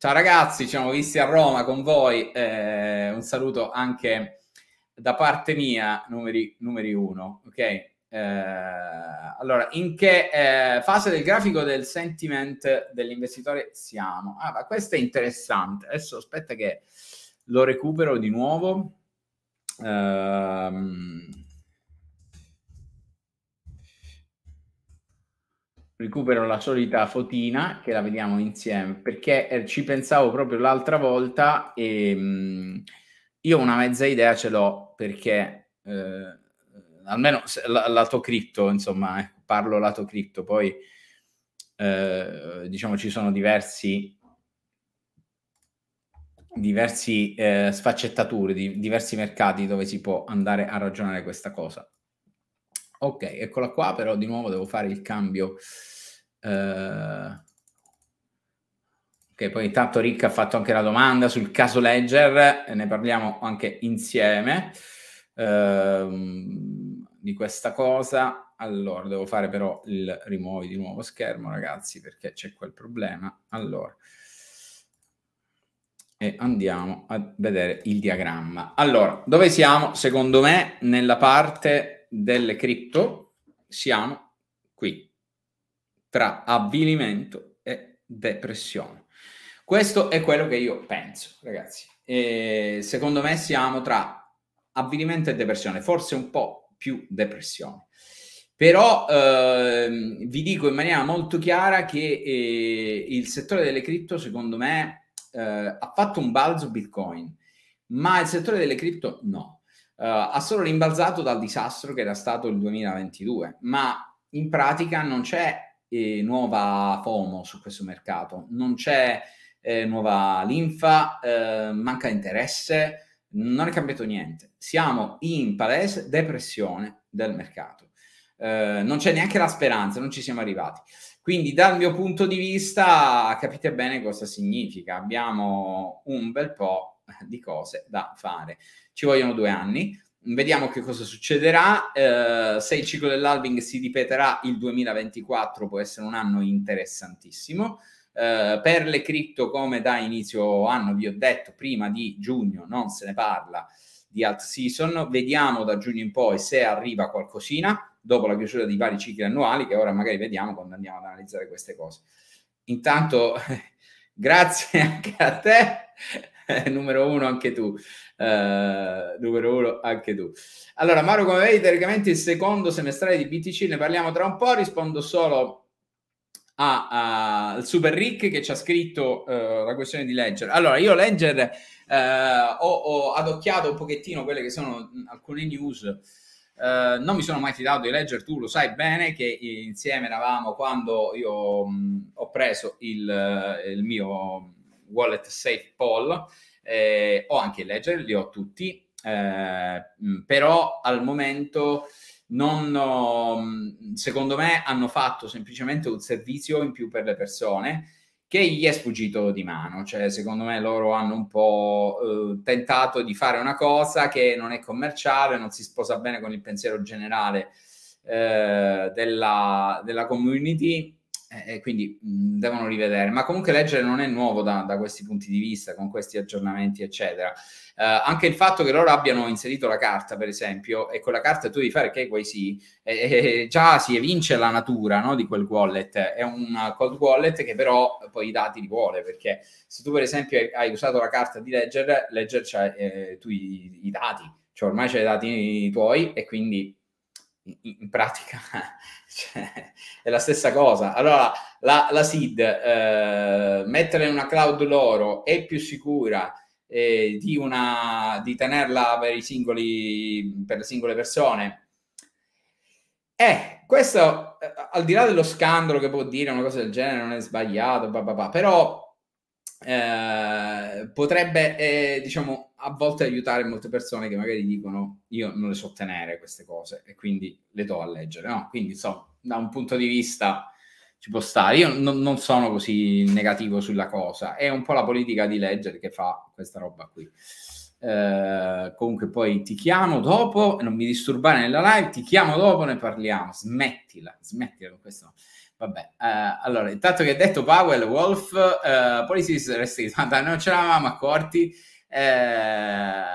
[SPEAKER 1] Ciao ragazzi, ci siamo visti a Roma con voi. Eh, un saluto anche a da parte mia, numeri, numeri uno, ok? Eh, allora, in che eh, fase del grafico del sentiment dell'investitore siamo? Ah, ma questo è interessante. Adesso aspetta che lo recupero di nuovo. Eh, recupero la solita fotina che la vediamo insieme perché eh, ci pensavo proprio l'altra volta e... Ehm, Mh, io una mezza idea ce l'ho perché eh, almeno se, la, lato cripto, insomma, eh, parlo lato cripto, poi eh, diciamo ci sono diversi diversi eh, sfaccettature, di, diversi mercati dove si può andare a ragionare questa cosa. Ok, eccola qua, però di nuovo devo fare il cambio eh, Ok, poi intanto Rick ha fatto anche la domanda sul caso Ledger, ne parliamo anche insieme ehm, di questa cosa. Allora, devo fare però il rimuovi di nuovo schermo, ragazzi, perché c'è quel problema. Allora, e andiamo a vedere il diagramma. Allora, dove siamo? Secondo me, nella parte delle cripto, siamo qui, tra avvilimento e depressione. Questo è quello che io penso, ragazzi. E secondo me siamo tra avvilimento e depressione, forse un po' più depressione. Però ehm, vi dico in maniera molto chiara che eh, il settore delle cripto, secondo me, eh, ha fatto un balzo Bitcoin, ma il settore delle cripto no. Eh, ha solo rimbalzato dal disastro che era stato il 2022, ma in pratica non c'è eh, nuova FOMO su questo mercato, non c'è eh, nuova linfa, eh, manca interesse, non è cambiato niente. Siamo in palese depressione del mercato. Eh, non c'è neanche la speranza, non ci siamo arrivati. Quindi dal mio punto di vista capite bene cosa significa. Abbiamo un bel po' di cose da fare. Ci vogliono due anni. Vediamo che cosa succederà. Eh, se il ciclo dell'alving si ripeterà il 2024 può essere un anno interessantissimo. Eh, per le cripto, come da inizio anno vi ho detto, prima di giugno non se ne parla di alt season, vediamo da giugno in poi se arriva qualcosina dopo la chiusura di vari cicli annuali che ora magari vediamo quando andiamo ad analizzare queste cose. Intanto grazie anche a te numero uno anche tu. Uh, numero uno anche tu. Allora, Mauro, come vedi, teoricamente il secondo semestrale di BTC ne parliamo tra un po'. Rispondo solo al Super Rick che ci ha scritto uh, la questione di Ledger. Allora, io Ledger uh, ho, ho, adocchiato un pochettino quelle che sono alcune news. Uh, non mi sono mai fidato di Ledger, tu lo sai bene che insieme eravamo quando io mh, ho preso il, il, mio wallet Safe Poll, eh, ho anche Ledger, li ho tutti, eh, però al momento non, mm, secondo me hanno fatto semplicemente un servizio in più per le persone che gli è sfuggito di mano, cioè secondo me loro hanno un po' eh, tentato di fare una cosa che non è commerciale, non si sposa bene con il pensiero generale eh, della, della community eh, eh, quindi mh, devono rivedere. Ma comunque leggere non è nuovo da, da questi punti di vista, con questi aggiornamenti, eccetera. Eh, anche il fatto che loro abbiano inserito la carta, per esempio, e con la carta tu devi fare KYC, eh, già si evince la natura no, di quel wallet. È un cold wallet che però poi i dati li vuole, perché se tu, per esempio, hai, usato la carta di Ledger, Ledger c'ha eh, tu i, i dati, cioè ormai c'è i dati tuoi e quindi in, in pratica cioè, è la stessa cosa. Allora, la, la SID, eh, mettere in una cloud loro è più sicura eh, di, una, di tenerla per, i singoli, per le singole persone? Eh, questo, eh, al di là dello scandalo che può dire una cosa del genere, non è sbagliato, bah bah bah, però eh, potrebbe, eh, diciamo, a volte aiutare molte persone che magari dicono io non le so tenere queste cose e quindi le do a leggere, no? Quindi, insomma, da un punto di vista ci può stare. Io non, non, sono così negativo sulla cosa, è un po' la politica di leggere che fa questa roba qui. Eh, comunque poi ti chiamo dopo, non mi disturbare nella live, ti chiamo dopo, ne parliamo, smettila, smettila con questo. Vabbè, eh, allora, intanto che hai detto Powell, Wolf, eh, Policies Restricted, non ce l'avevamo accorti, eh,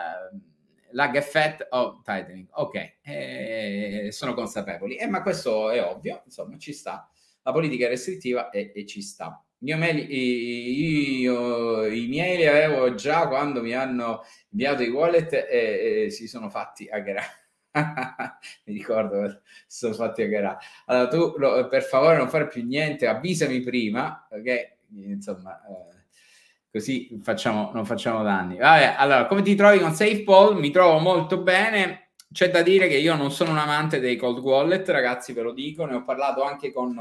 [SPEAKER 1] lag effect of oh, tightening, ok, eh, sono consapevoli, eh, ma questo è ovvio, insomma, ci sta, la politica è restrittiva e, e ci sta. Io, me, io, i miei li avevo già quando mi hanno inviato i wallet e, e si sono fatti aggravare mi ricordo, sono fatto io che Allora tu lo, per favore non fare più niente, avvisami prima, ok? Insomma, eh, così facciamo, non facciamo danni. Vabbè, allora, come ti trovi con SafePol? Mi trovo molto bene. C'è da dire che io non sono un amante dei cold wallet, ragazzi, ve lo dico, ne ho parlato anche con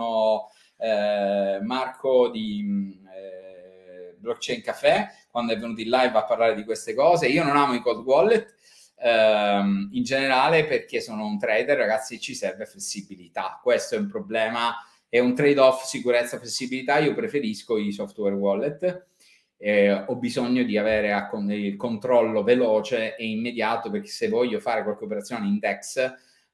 [SPEAKER 1] eh, Marco di eh, Blockchain Café quando è venuto in live a parlare di queste cose. Io non amo i cold wallet, Ehm, in generale, perché sono un trader, ragazzi, ci serve flessibilità. Questo è un problema, è un trade-off sicurezza-flessibilità. Io preferisco i software wallet. Eh, ho bisogno di avere il controllo veloce e immediato perché se voglio fare qualche operazione index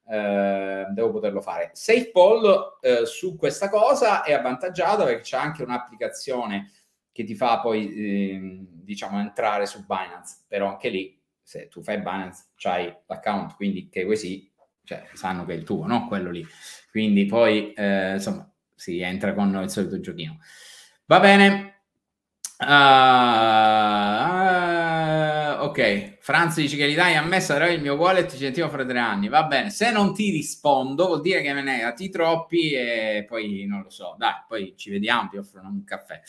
[SPEAKER 1] eh, devo poterlo fare. SafePoll eh, su questa cosa è avvantaggiato perché c'è anche un'applicazione che ti fa poi ehm, diciamo entrare su Binance, però anche lì se tu fai Binance, c'hai l'account, quindi che così, cioè, sanno che è il tuo, no? Quello lì. Quindi poi, eh, insomma, si entra con il solito giochino. Va bene. Uh, ok, Franz dice che l'Italia ha messo il mio wallet incentivo fra tre anni. Va bene, se non ti rispondo vuol dire che me ne hai dati troppi e poi non lo so. Dai, poi ci vediamo, ti offrono un caffè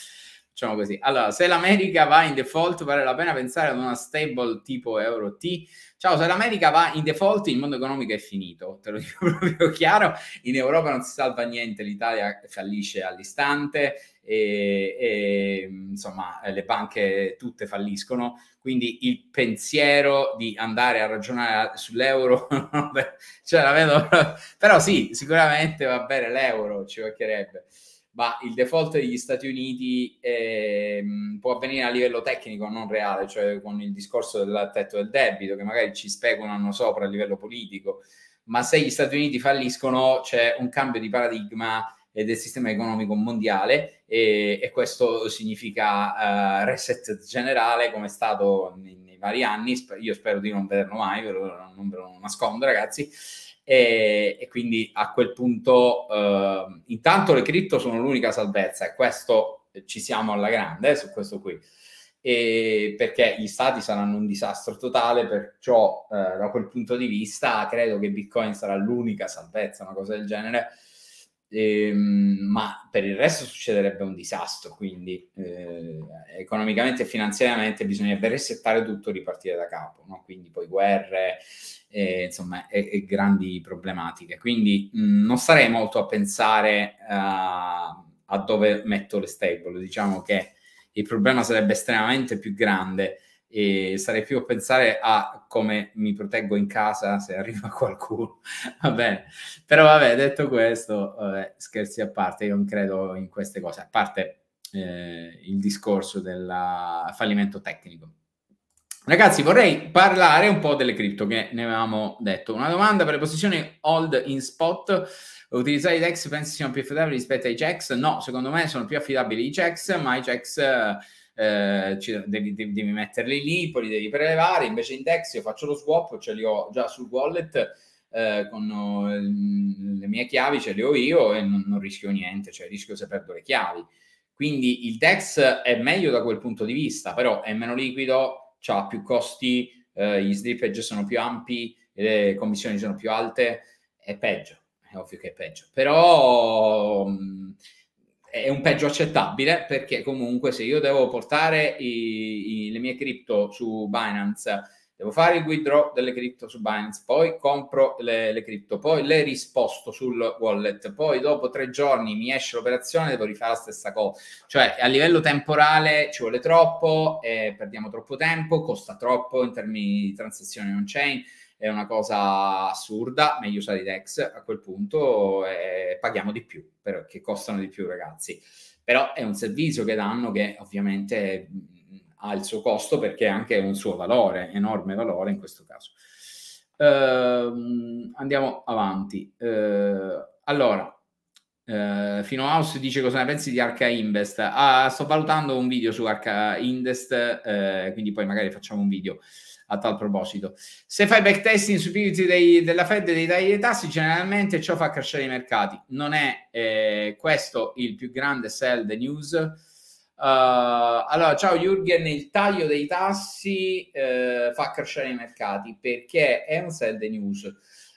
[SPEAKER 1] diciamo così. Allora, se l'America va in default, vale la pena pensare ad una stable tipo Euro T. Ciao, se l'America va in default, il mondo economico è finito, te lo dico proprio chiaro. In Europa non si salva niente, l'Italia fallisce all'istante, e, e, insomma le banche tutte falliscono quindi il pensiero di andare a ragionare sull'euro cioè la vedo però sì sicuramente va bene l'euro ci mancherebbe ma il default degli Stati Uniti eh, può avvenire a livello tecnico, non reale, cioè con il discorso del tetto del debito, che magari ci speculano sopra a livello politico, ma se gli Stati Uniti falliscono c'è un cambio di paradigma del sistema economico mondiale e, e questo significa uh, reset generale come è stato nei, nei, vari anni, io spero di non vederlo mai, ve lo, non ve lo nascondo ragazzi, e, e quindi a quel punto eh, intanto le cripto sono l'unica salvezza e questo eh, ci siamo alla grande eh, su questo qui. E perché gli stati saranno un disastro totale, perciò eh, da quel punto di vista credo che Bitcoin sarà l'unica salvezza, una cosa del genere, ehm, ma per il resto succederebbe un disastro, quindi eh, economicamente e finanziariamente bisognerebbe resettare tutto e ripartire da capo, no? quindi poi guerre, e, eh, insomma, e, e grandi problematiche. Quindi mh, mm, non sarei molto a pensare uh, a dove metto le stable, diciamo che il problema sarebbe estremamente più grande e sarei più a pensare a come mi proteggo in casa se arriva qualcuno. va però vabbè, detto questo, vabbè, scherzi a parte, io non credo in queste cose, a parte eh, il discorso del fallimento tecnico. Ragazzi, vorrei parlare un po' delle cripto che ne avevamo detto. Una domanda per le posizioni hold in spot. Utilizzare i DEX pensi siano più affidabili rispetto ai JAX? No, secondo me sono più affidabili i JAX, ma i JAX eh, devi, devi, devi, metterli lì, poi li devi prelevare. Invece in DEX io faccio lo swap, ce li ho già sul wallet eh, con mm, le mie chiavi, ce li ho io e non, non rischio niente, cioè rischio se perdo le chiavi. Quindi il DEX è meglio da quel punto di vista, però è meno liquido cioè, ha più costi, eh, gli slippage sono più ampi, le commissioni sono più alte, è peggio, è ovvio che è peggio, però mh, mm, è un peggio accettabile perché comunque se io devo portare i, i, le mie cripto su Binance devo fare il withdraw delle cripto su Binance, poi compro le, le cripto, poi le risposto sul wallet, poi dopo tre giorni mi esce l'operazione, devo rifare la stessa cosa. Cioè a livello temporale ci vuole troppo, eh, perdiamo troppo tempo, costa troppo in termini di transazioni on chain è una cosa assurda, meglio usare i DEX a quel punto eh, paghiamo di più, perché costano di più ragazzi. Però è un servizio che danno che ovviamente ha il suo costo perché anche un suo valore, enorme valore in questo caso. Uh, andiamo avanti. Uh, allora, Uh, eh, Fino House dice cosa ne pensi di Arca Invest. Ah, sto valutando un video su Arca Invest, eh, quindi poi magari facciamo un video a tal proposito. Se fai backtesting sui pivoti della Fed e dei tagli dei tassi, generalmente ciò fa crescere i mercati. Non è eh, questo il più grande sell the news? Uh, allora, ciao Jürgen, il taglio dei tassi uh, fa crescere i mercati perché è un sell the news.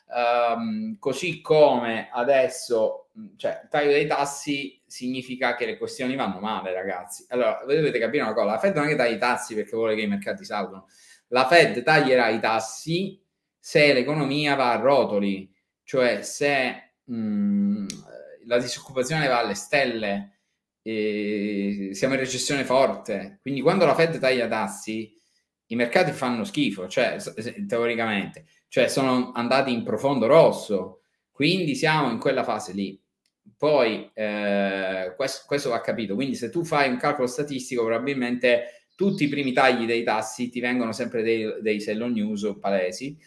[SPEAKER 1] Um, così come adesso, mm, cioè, il taglio dei tassi significa che le questioni vanno male, ragazzi. Allora, voi dovete capire una cosa, la Fed non è che taglia i tassi perché vuole che i mercati salgano. La Fed taglierà i tassi se l'economia va a rotoli, cioè se mh, mm, la disoccupazione va alle stelle, eh, siamo in recessione forte, quindi quando la Fed taglia tassi, i mercati fanno schifo, cioè, teoricamente, cioè sono andati in profondo rosso, quindi siamo in quella fase lì. Poi eh, questo, questo va capito, quindi se tu fai un calcolo statistico probabilmente tutti i primi tagli dei tassi ti vengono sempre dei, dei sell news o palesi,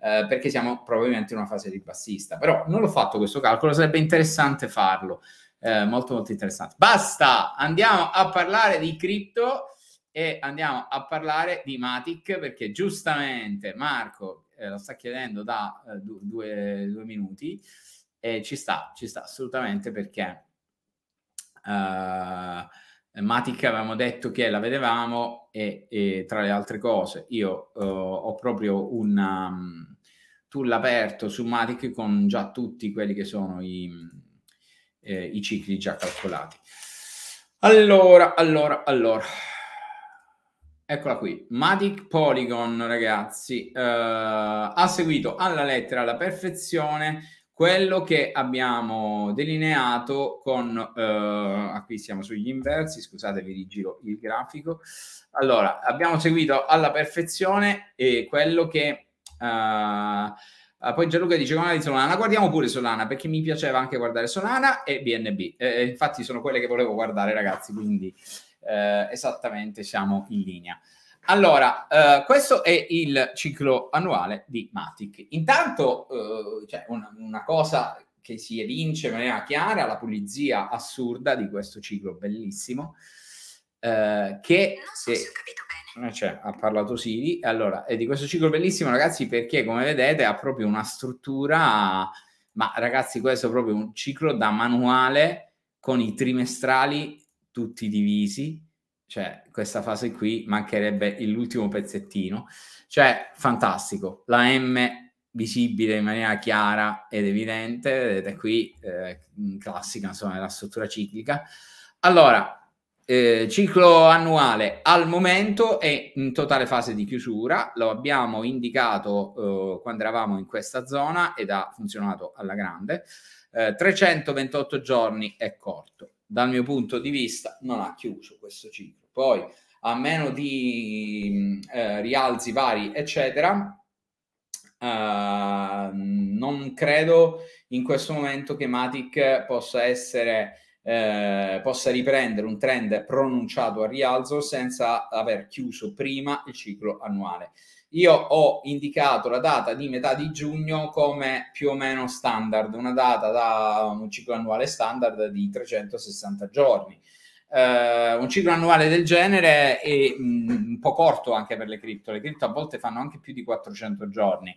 [SPEAKER 1] eh, perché siamo probabilmente in una fase ribassista. Però non l'ho fatto questo calcolo, sarebbe interessante farlo eh, molto molto interessante. Basta, andiamo a parlare di cripto e andiamo a parlare di Matic perché giustamente Marco eh, lo sta chiedendo da eh, due, due, minuti e ci sta, ci sta assolutamente perché uh, Matic avevamo detto che la vedevamo e, e tra le altre cose io uh, ho proprio un um, tool aperto su Matic con già tutti quelli che sono i eh, i cicli già calcolati. Allora, allora, allora. Eccola qui, Matic Polygon, ragazzi, eh, ha seguito alla lettera, alla perfezione, quello che abbiamo delineato con... Eh, ah, qui siamo sugli inversi, scusate, vi rigiro il grafico. Allora, abbiamo seguito alla perfezione e quello che... Eh, Uh, poi Gianluca dice come di Solana, guardiamo pure Solana perché mi piaceva anche guardare Solana e BNB. Eh, eh, infatti sono quelle che volevo guardare ragazzi, quindi eh, esattamente siamo in linea. Allora, eh, questo è il ciclo annuale di Matic. Intanto eh, c'è cioè, una, una cosa che si evince in maniera chiara, la pulizia assurda di questo ciclo bellissimo, eh, che... Non so se ho capito eh, cioè, ha parlato Siri. Allora, è di questo ciclo bellissimo, ragazzi, perché come vedete ha proprio una struttura, ma ragazzi, questo è proprio un ciclo da manuale con i trimestrali tutti divisi. Cioè, questa fase qui mancherebbe l'ultimo pezzettino. Cioè, fantastico. La M visibile in maniera chiara ed evidente, vedete qui, eh, classica, insomma, la struttura ciclica. Allora, eh, ciclo annuale al momento è in totale fase di chiusura, lo abbiamo indicato eh, quando eravamo in questa zona ed ha funzionato alla grande. Eh, 328 giorni è corto, dal mio punto di vista non ha chiuso questo ciclo. Poi a meno di eh, rialzi vari, eccetera, eh, non credo in questo momento che Matic possa essere eh, possa riprendere un trend pronunciato al rialzo senza aver chiuso prima il ciclo annuale. Io ho indicato la data di metà di giugno come più o meno standard, una data da un ciclo annuale standard di 360 giorni. Eh, un ciclo annuale del genere è mh, mm, un po' corto anche per le cripto, le cripto a volte fanno anche più di 400 giorni.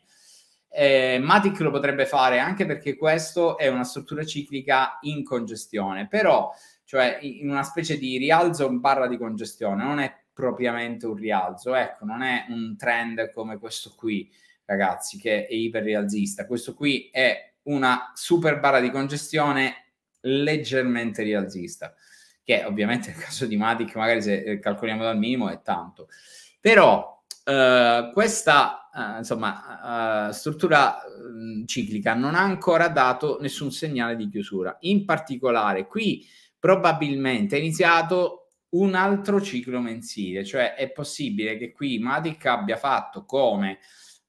[SPEAKER 1] Eh, Matic lo potrebbe fare anche perché questo è una struttura ciclica in congestione, però cioè in una specie di rialzo in barra di congestione, non è propriamente un rialzo, ecco, non è un trend come questo qui, ragazzi, che è iperrealzista. Questo qui è una super barra di congestione leggermente rialzista, che ovviamente nel caso di Matic, magari se calcoliamo dal minimo, è tanto. Però eh, questa uh, insomma, uh, struttura mm, ciclica non ha ancora dato nessun segnale di chiusura. In particolare, qui probabilmente è iniziato un altro ciclo mensile, cioè è possibile che qui Matic abbia fatto come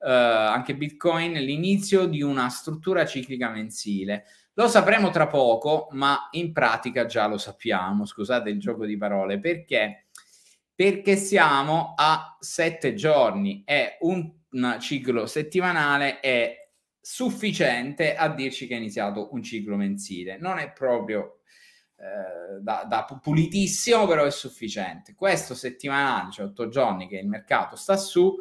[SPEAKER 1] anche Bitcoin l'inizio di una struttura ciclica mensile. Lo sapremo tra poco, ma in pratica già lo sappiamo, scusate il gioco di parole, perché perché siamo a sette giorni e un, un ciclo settimanale è sufficiente a dirci che è iniziato un ciclo mensile. Non è proprio eh, da, da, pulitissimo, però è sufficiente. Questo settimanale, cioè otto giorni che il mercato sta su,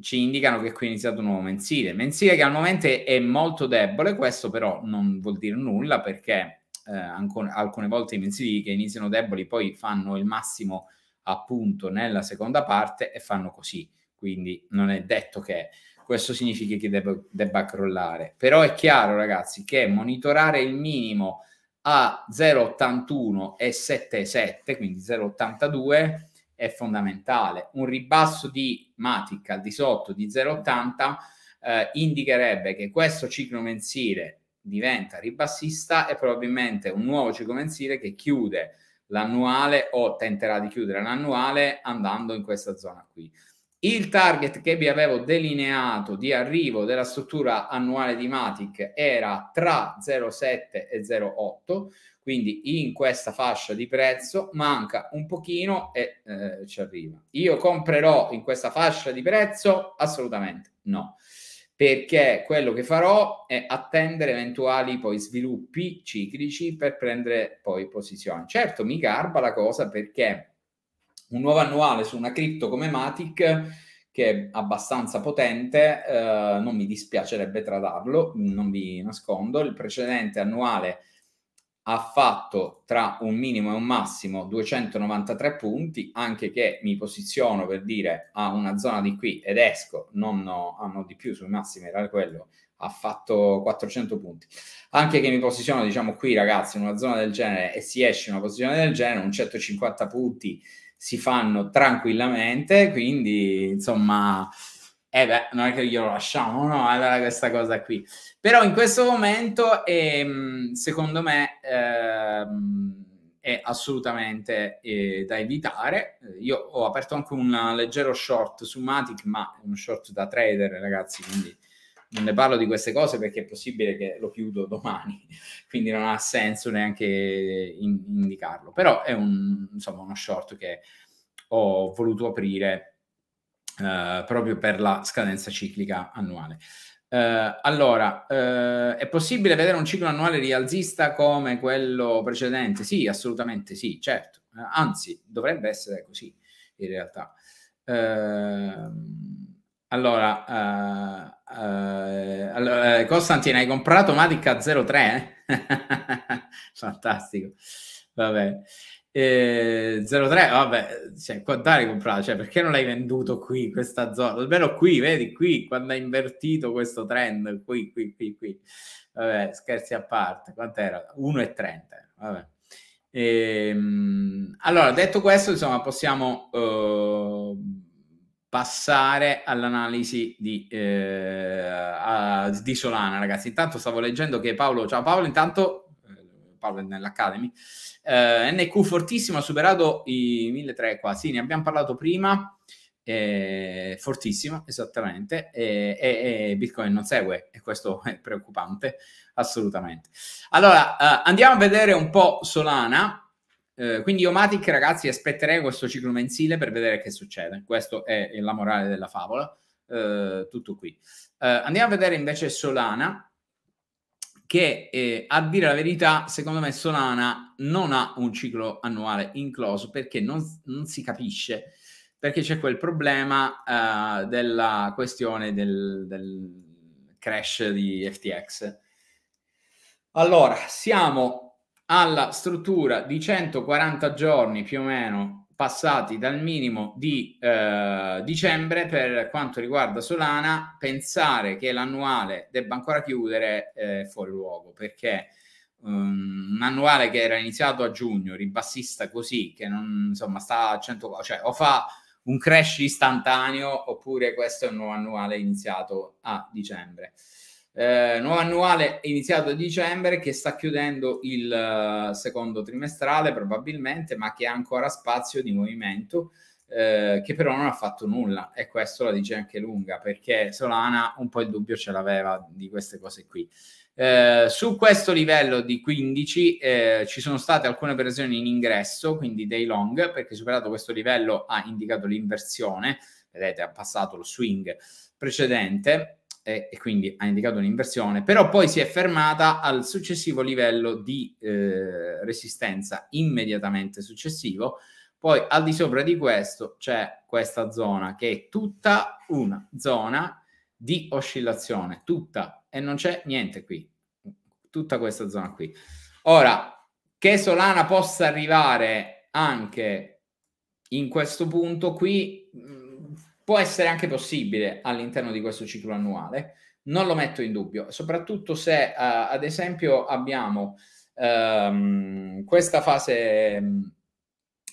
[SPEAKER 1] ci indicano che qui è iniziato un nuovo mensile. Mensile che al momento è molto debole, questo però non vuol dire nulla perché eh, alcune volte i mensili che iniziano deboli poi fanno il massimo appunto nella seconda parte e fanno così. Quindi non è detto che questo significhi che debba, debba crollare. Però è chiaro, ragazzi, che monitorare il minimo a 0,81 e 7,7, quindi 0,82 è fondamentale. Un ribasso di Matic al di sotto di 0,80 eh, indicherebbe che questo ciclo mensile diventa ribassista è probabilmente un nuovo ciclo mensile che chiude l'annuale o tenterà di chiudere l'annuale andando in questa zona qui. Il target che vi avevo delineato di arrivo della struttura annuale di Matic era tra 0,7 e 0,8, quindi in questa fascia di prezzo manca un pochino e eh, ci arriva. Io comprerò in questa fascia di prezzo? Assolutamente no perché quello che farò è attendere eventuali poi sviluppi ciclici per prendere poi posizione. Certo, mi garba la cosa perché un nuovo annuale su una cripto come Matic, che è abbastanza potente, eh, non mi dispiacerebbe tradarlo, non vi nascondo, il precedente annuale ha fatto tra un minimo e un massimo 293 punti, anche che mi posiziono per dire a ah, una zona di qui ed esco, non ho, hanno ah, di più sui massimi, era quello, ha fatto 400 punti. Anche che mi posiziono, diciamo qui ragazzi, in una zona del genere e si esce in una posizione del genere, un 150 punti si fanno tranquillamente, quindi insomma eh beh, non è che glielo lasciamo, no? Allora questa cosa qui. Però in questo momento, ehm, secondo me, ehm, è assolutamente eh, da evitare. Eh, io ho aperto anche un leggero short su Matic, ma è un short da trader, ragazzi, quindi non ne parlo di queste cose perché è possibile che lo chiudo domani, quindi non ha senso neanche in- indicarlo. Però è un, insomma, uno short che ho voluto aprire eh, proprio per la scadenza ciclica annuale. Eh, allora, eh, è possibile vedere un ciclo annuale rialzista come quello precedente? Sì, assolutamente sì, certo. Eh, anzi, dovrebbe essere così in realtà. Eh, allora, allora, Costantina, hai comprato Matic a 0,3? Fantastico. Va bene. Eh, 03, vabbè, cioè, quant'è comprato? Cioè, perché non l'hai venduto qui, questa zona? Almeno qui, vedi, qui, quando ha invertito questo trend, qui, qui, qui, qui. Vabbè, scherzi a parte, quant'era? 1,30, vabbè. Ehm, allora, detto questo, insomma, possiamo eh, passare all'analisi di, eh, a, di Solana, ragazzi. Intanto stavo leggendo che Paolo, ciao Paolo, intanto parla nell'Academy. Eh, NQ fortissimo, ha superato i 1300 qua, sì, ne abbiamo parlato prima, eh, fortissimo, esattamente, e, e, e, Bitcoin non segue, e questo è preoccupante, assolutamente. Allora, eh, andiamo a vedere un po' Solana. Eh, quindi io Matic, ragazzi, aspetterei questo ciclo mensile per vedere che succede. Questa è, è la morale della favola. Eh, tutto qui. Eh, andiamo a vedere invece Solana che eh, a dire la verità, secondo me Solana non ha un ciclo annuale incluso perché non, non si capisce, perché c'è quel problema eh, della questione del, del crash di FTX. Allora, siamo alla struttura di 140 giorni più o meno passati dal minimo di eh, dicembre per quanto riguarda Solana, pensare che l'annuale debba ancora chiudere eh, fuori luogo perché um, un annuale che era iniziato a giugno, ribassista così, che non insomma sta a 100, cioè o fa un crash istantaneo oppure questo è un nuovo annuale iniziato a dicembre eh, nuovo annuale iniziato a dicembre che sta chiudendo il eh, secondo trimestrale probabilmente, ma che ha ancora spazio di movimento, eh, che però non ha fatto nulla e questo la dice anche lunga perché Solana un po' il dubbio ce l'aveva di queste cose qui. Eh, su questo livello di 15 eh, ci sono state alcune operazioni in ingresso, quindi day long, perché superato questo livello ha indicato l'inversione, vedete ha passato lo swing precedente e, e, quindi ha indicato un'inversione, però poi si è fermata al successivo livello di eh, resistenza immediatamente successivo. Poi al di sopra di questo c'è questa zona che è tutta una zona di oscillazione, tutta, e non c'è niente qui, tutta questa zona qui. Ora, che Solana possa arrivare anche in questo punto qui Può essere anche possibile all'interno di questo ciclo annuale, non lo metto in dubbio, soprattutto se eh, ad esempio abbiamo ehm, questa fase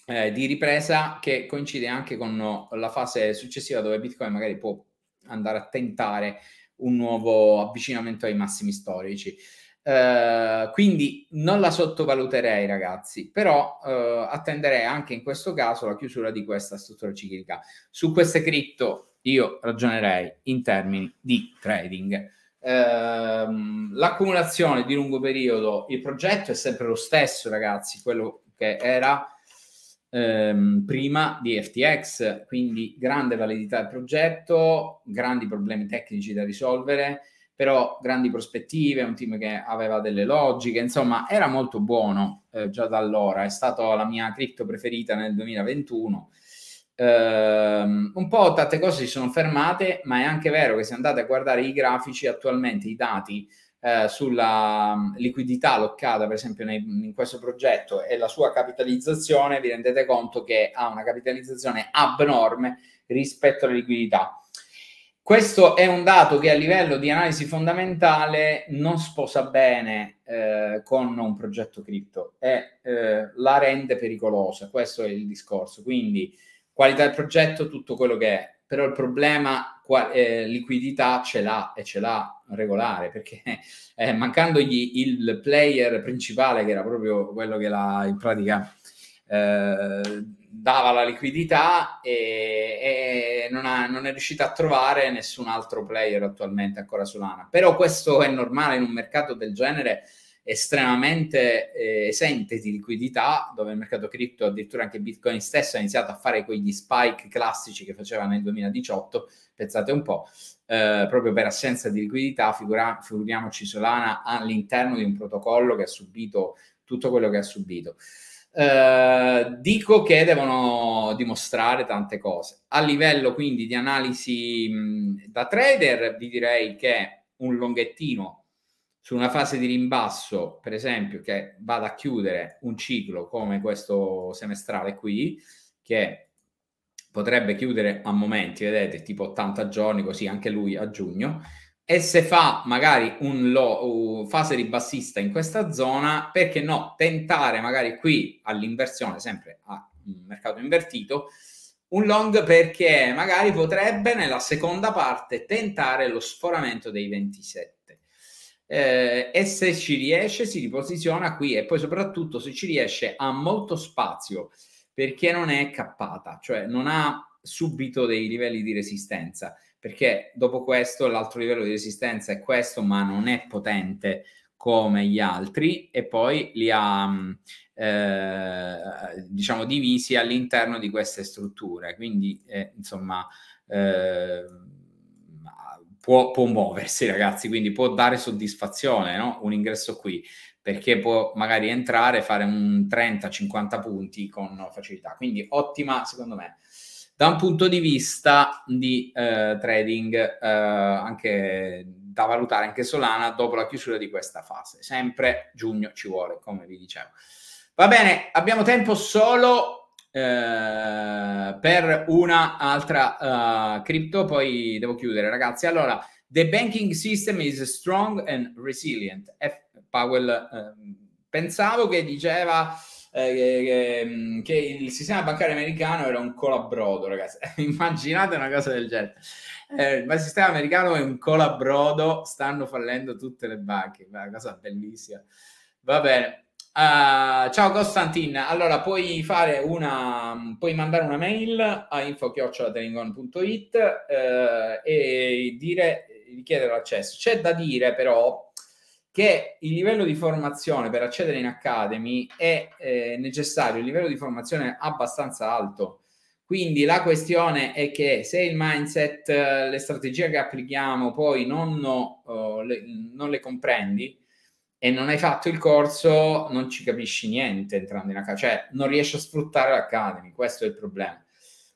[SPEAKER 1] eh, di ripresa che coincide anche con la fase successiva dove Bitcoin magari può andare a tentare un nuovo avvicinamento ai massimi storici. Eh, quindi non la sottovaluterei, ragazzi, però uh, attenderei anche in questo caso la chiusura di questa struttura ciclica. Su queste cripto io ragionerei in termini di trading. Uh, l'accumulazione di lungo periodo, il progetto è sempre lo stesso, ragazzi, quello che era um, prima di FTX, quindi grande validità del progetto, grandi problemi tecnici da risolvere però grandi prospettive, un team che aveva delle logiche, insomma era molto buono eh, già da allora, è stata la mia cripto preferita nel 2021. Ehm, un po' tante cose si sono fermate, ma è anche vero che se andate a guardare i grafici attualmente, i dati eh, sulla mm, liquidità loccata per esempio nei, in questo progetto e la sua capitalizzazione, vi rendete conto che ha una capitalizzazione abnorme rispetto alla liquidità questo è un dato che a livello di analisi fondamentale non sposa bene eh, con un progetto cripto e eh, la rende pericolosa. Questo è il discorso. Quindi qualità del progetto, tutto quello che è. Però il problema qua, eh, liquidità ce l'ha e ce l'ha regolare perché eh, mancandogli il player principale che era proprio quello che l'ha in pratica eh, dava la liquidità e, e non, ha, non, è riuscita a trovare nessun altro player attualmente ancora Solana. Lana. Però questo è normale in un mercato del genere estremamente eh, esente di liquidità, dove il mercato cripto, addirittura anche Bitcoin stesso, ha iniziato a fare quegli spike classici che faceva nel 2018, pensate un po', eh, proprio per assenza di liquidità, figura- figuriamoci Solana all'interno di un protocollo che ha subito tutto quello che ha subito. Eh, dico che devono dimostrare tante cose. A livello quindi di analisi mh, da trader, vi direi che un longhettino su una fase di rimbasso, per esempio, che vada a chiudere un ciclo come questo semestrale qui, che potrebbe chiudere a momenti, vedete, tipo 80 giorni, così anche lui a giugno, e se fa magari un low, fase ribassista in questa zona, perché no, tentare magari qui all'inversione, sempre a mercato invertito, un long perché magari potrebbe nella seconda parte tentare lo sforamento dei 27. Eh, e se ci riesce si riposiziona qui e poi soprattutto se ci riesce ha molto spazio perché non è cappata, cioè non ha subito dei livelli di resistenza perché dopo questo l'altro livello di resistenza è questo, ma non è potente come gli altri e poi li ha mm, eh, diciamo divisi all'interno di queste strutture quindi eh, insomma eh, può, può, muoversi ragazzi quindi può dare soddisfazione no? un ingresso qui perché può magari entrare e fare un 30-50 punti con facilità quindi ottima secondo me da un punto di vista di eh, trading eh, anche da valutare anche Solana dopo la chiusura di questa fase. Sempre giugno ci vuole, come vi dicevo. Va bene, abbiamo tempo solo eh, per un'altra uh, eh, cripto, poi devo chiudere ragazzi. Allora, the banking system is strong and resilient. F. Powell ehm, pensavo che diceva eh, mm, che il sistema bancario americano era un colabrodo, ragazzi. Immaginate una cosa del genere. Eh, ma il sistema americano è un colabrodo, stanno fallendo tutte le banche, una cosa bellissima. Va bene. Uh, ciao Costantin, allora puoi fare una puoi mandare una mail a info@telegon.it eh, e dire richiedere l'accesso. C'è da dire però che il livello di formazione per accedere in Academy è eh, necessario, il livello di formazione è abbastanza alto. Quindi la questione è che se il mindset, eh, le strategie che applichiamo poi non, oh, le, non le comprendi e non hai fatto il corso, non ci capisci niente entrando in Academy, cioè non riesci a sfruttare l'Academy, questo è il problema.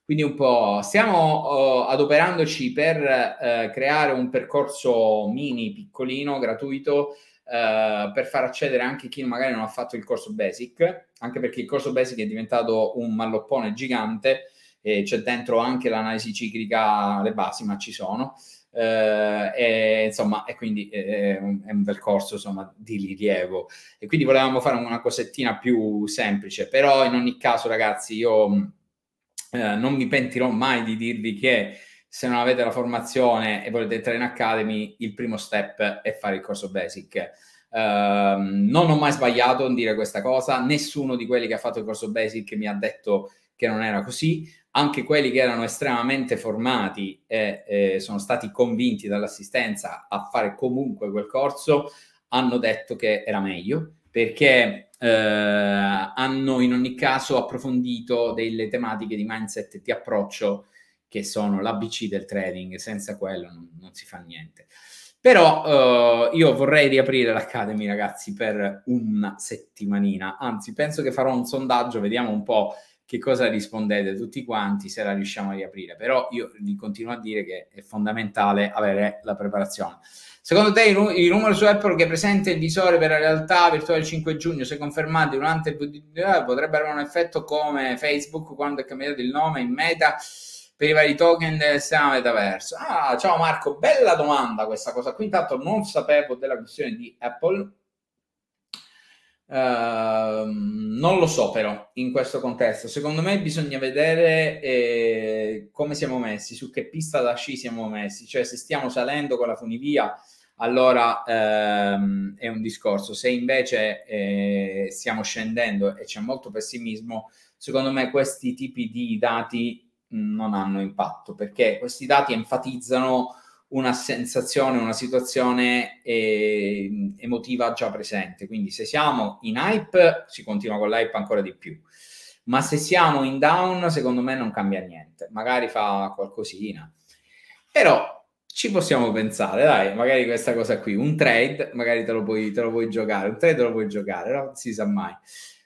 [SPEAKER 1] Quindi un po' stiamo oh, adoperandoci per eh, creare un percorso mini, piccolino, gratuito, eh, per far accedere anche chi magari non ha fatto il corso basic, anche perché il corso basic è diventato un malloppone gigante e c'è dentro anche l'analisi ciclica, le basi, ma ci sono. Eh, e, insomma, e quindi è un, è un bel corso insomma, di rilievo. E quindi volevamo fare una cosettina più semplice, però in ogni caso, ragazzi, io mm, eh, non mi pentirò mai di dirvi che se non avete la formazione e volete entrare in Academy, il primo step è fare il corso basic. Uh, non ho mai sbagliato in dire questa cosa, nessuno di quelli che ha fatto il corso basic mi ha detto che non era così, anche quelli che erano estremamente formati e, e sono stati convinti dall'assistenza a fare comunque quel corso hanno detto che era meglio perché eh, hanno in ogni caso approfondito delle tematiche di mindset e di approccio che sono l'ABC del trading, senza quello non, non si fa niente. Però eh, io vorrei riaprire l'Academy, ragazzi, per una settimanina. Anzi, penso che farò un sondaggio, vediamo un po' che cosa rispondete tutti quanti, se la riusciamo a riaprire. Però io vi continuo a dire che è fondamentale avere la preparazione. Secondo te il, il rumore su Apple che presenta il visore per la realtà virtuale il 5 giugno, se confermati durante il eh, potrebbe avere un effetto come Facebook quando è cambiato il nome in meta? per i vari token del sistema metaverso. Ah, ciao Marco, bella domanda questa cosa qui. Intanto non sapevo della questione di Apple. Uh, non lo so però in questo contesto secondo me bisogna vedere eh, come siamo messi su che pista da sci siamo messi cioè se stiamo salendo con la funivia allora ehm, è un discorso se invece eh, stiamo scendendo e c'è molto pessimismo secondo me questi tipi di dati non hanno impatto, perché questi dati enfatizzano una sensazione, una situazione eh, emotiva già presente. Quindi se siamo in hype, si continua con l'hype ancora di più. Ma se siamo in down, secondo me non cambia niente. Magari fa qualcosina. Però ci possiamo pensare, dai, magari questa cosa qui, un trade, magari te lo puoi, te lo puoi giocare, un trade te lo puoi giocare, no? non si sa mai.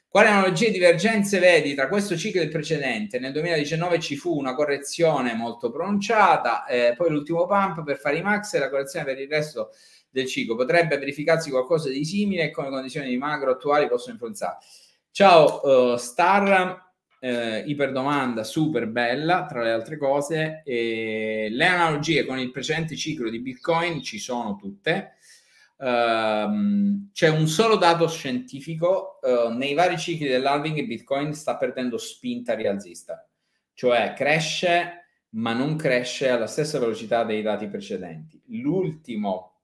[SPEAKER 1] Quali analogie e divergenze vedi tra questo ciclo e il precedente? Nel 2019 ci fu una correzione molto pronunciata, eh, poi l'ultimo pump per fare i max e la correzione per il resto del ciclo. Potrebbe verificarsi qualcosa di simile e come condizioni di macro attuali possono influenzare. Ciao uh, Star, eh, iperdomanda super bella tra le altre cose. Eh, le analogie con il precedente ciclo di Bitcoin ci sono tutte Um, c'è un solo dato scientifico, uh, nei vari cicli dell'halving Bitcoin sta perdendo spinta rialzista, cioè cresce ma non cresce alla stessa velocità dei dati precedenti. L'ultimo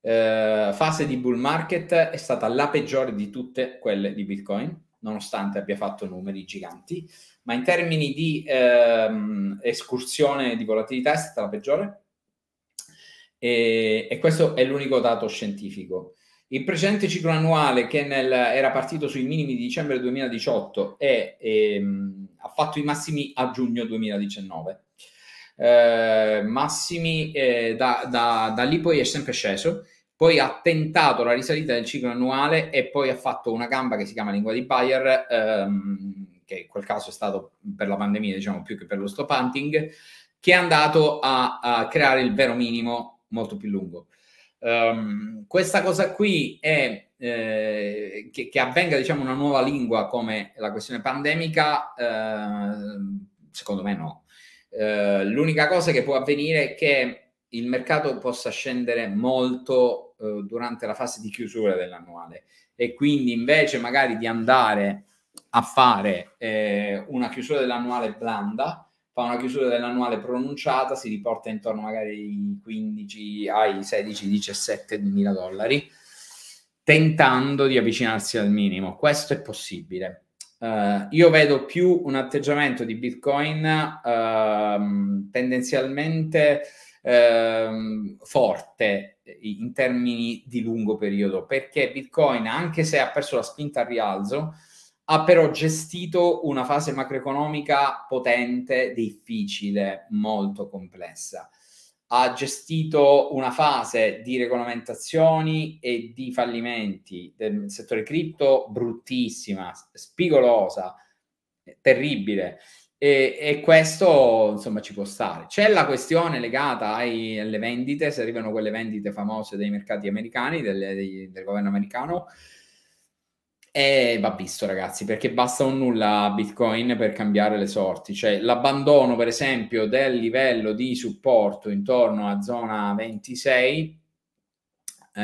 [SPEAKER 1] uh, fase di bull market è stata la peggiore di tutte quelle di Bitcoin, nonostante abbia fatto numeri giganti, ma in termini di uh, escursione di volatilità è stata la peggiore e, e questo è l'unico dato scientifico. Il precedente ciclo annuale che nel, era partito sui minimi di dicembre 2018 e, ehm, ha fatto i massimi a giugno 2019. Eh, massimi eh, da, da, da, lì poi è sempre sceso, poi ha tentato la risalita del ciclo annuale e poi ha fatto una gamba che si chiama lingua di Bayer, ehm, che in quel caso è stato per la pandemia diciamo più che per lo stop hunting, che è andato a, a creare il vero minimo molto più lungo. Um, questa cosa qui è eh, che, che, avvenga diciamo una nuova lingua come la questione pandemica eh, secondo me no eh, l'unica cosa che può avvenire è che il mercato possa scendere molto eh, durante la fase di chiusura dell'annuale e quindi invece magari di andare a fare eh, una chiusura dell'annuale blanda fa una chiusura dell'annuale pronunciata, si riporta intorno magari ai 15, ai 16, 17 mila dollari, tentando di avvicinarsi al minimo. Questo è possibile. Uh, io vedo più un atteggiamento di Bitcoin uh, tendenzialmente uh, forte in termini di lungo periodo, perché Bitcoin, anche se ha perso la spinta al rialzo, ha però gestito una fase macroeconomica potente, difficile, molto complessa. Ha gestito una fase di regolamentazioni e di fallimenti del settore cripto bruttissima, spigolosa, terribile. E, e, questo insomma ci può stare. C'è la questione legata ai, alle vendite, se arrivano quelle vendite famose dei mercati americani, del, del governo americano, e va visto, ragazzi, perché basta un nulla a Bitcoin per cambiare le sorti. Cioè, l'abbandono, per esempio, del livello di supporto intorno a zona 26, eh,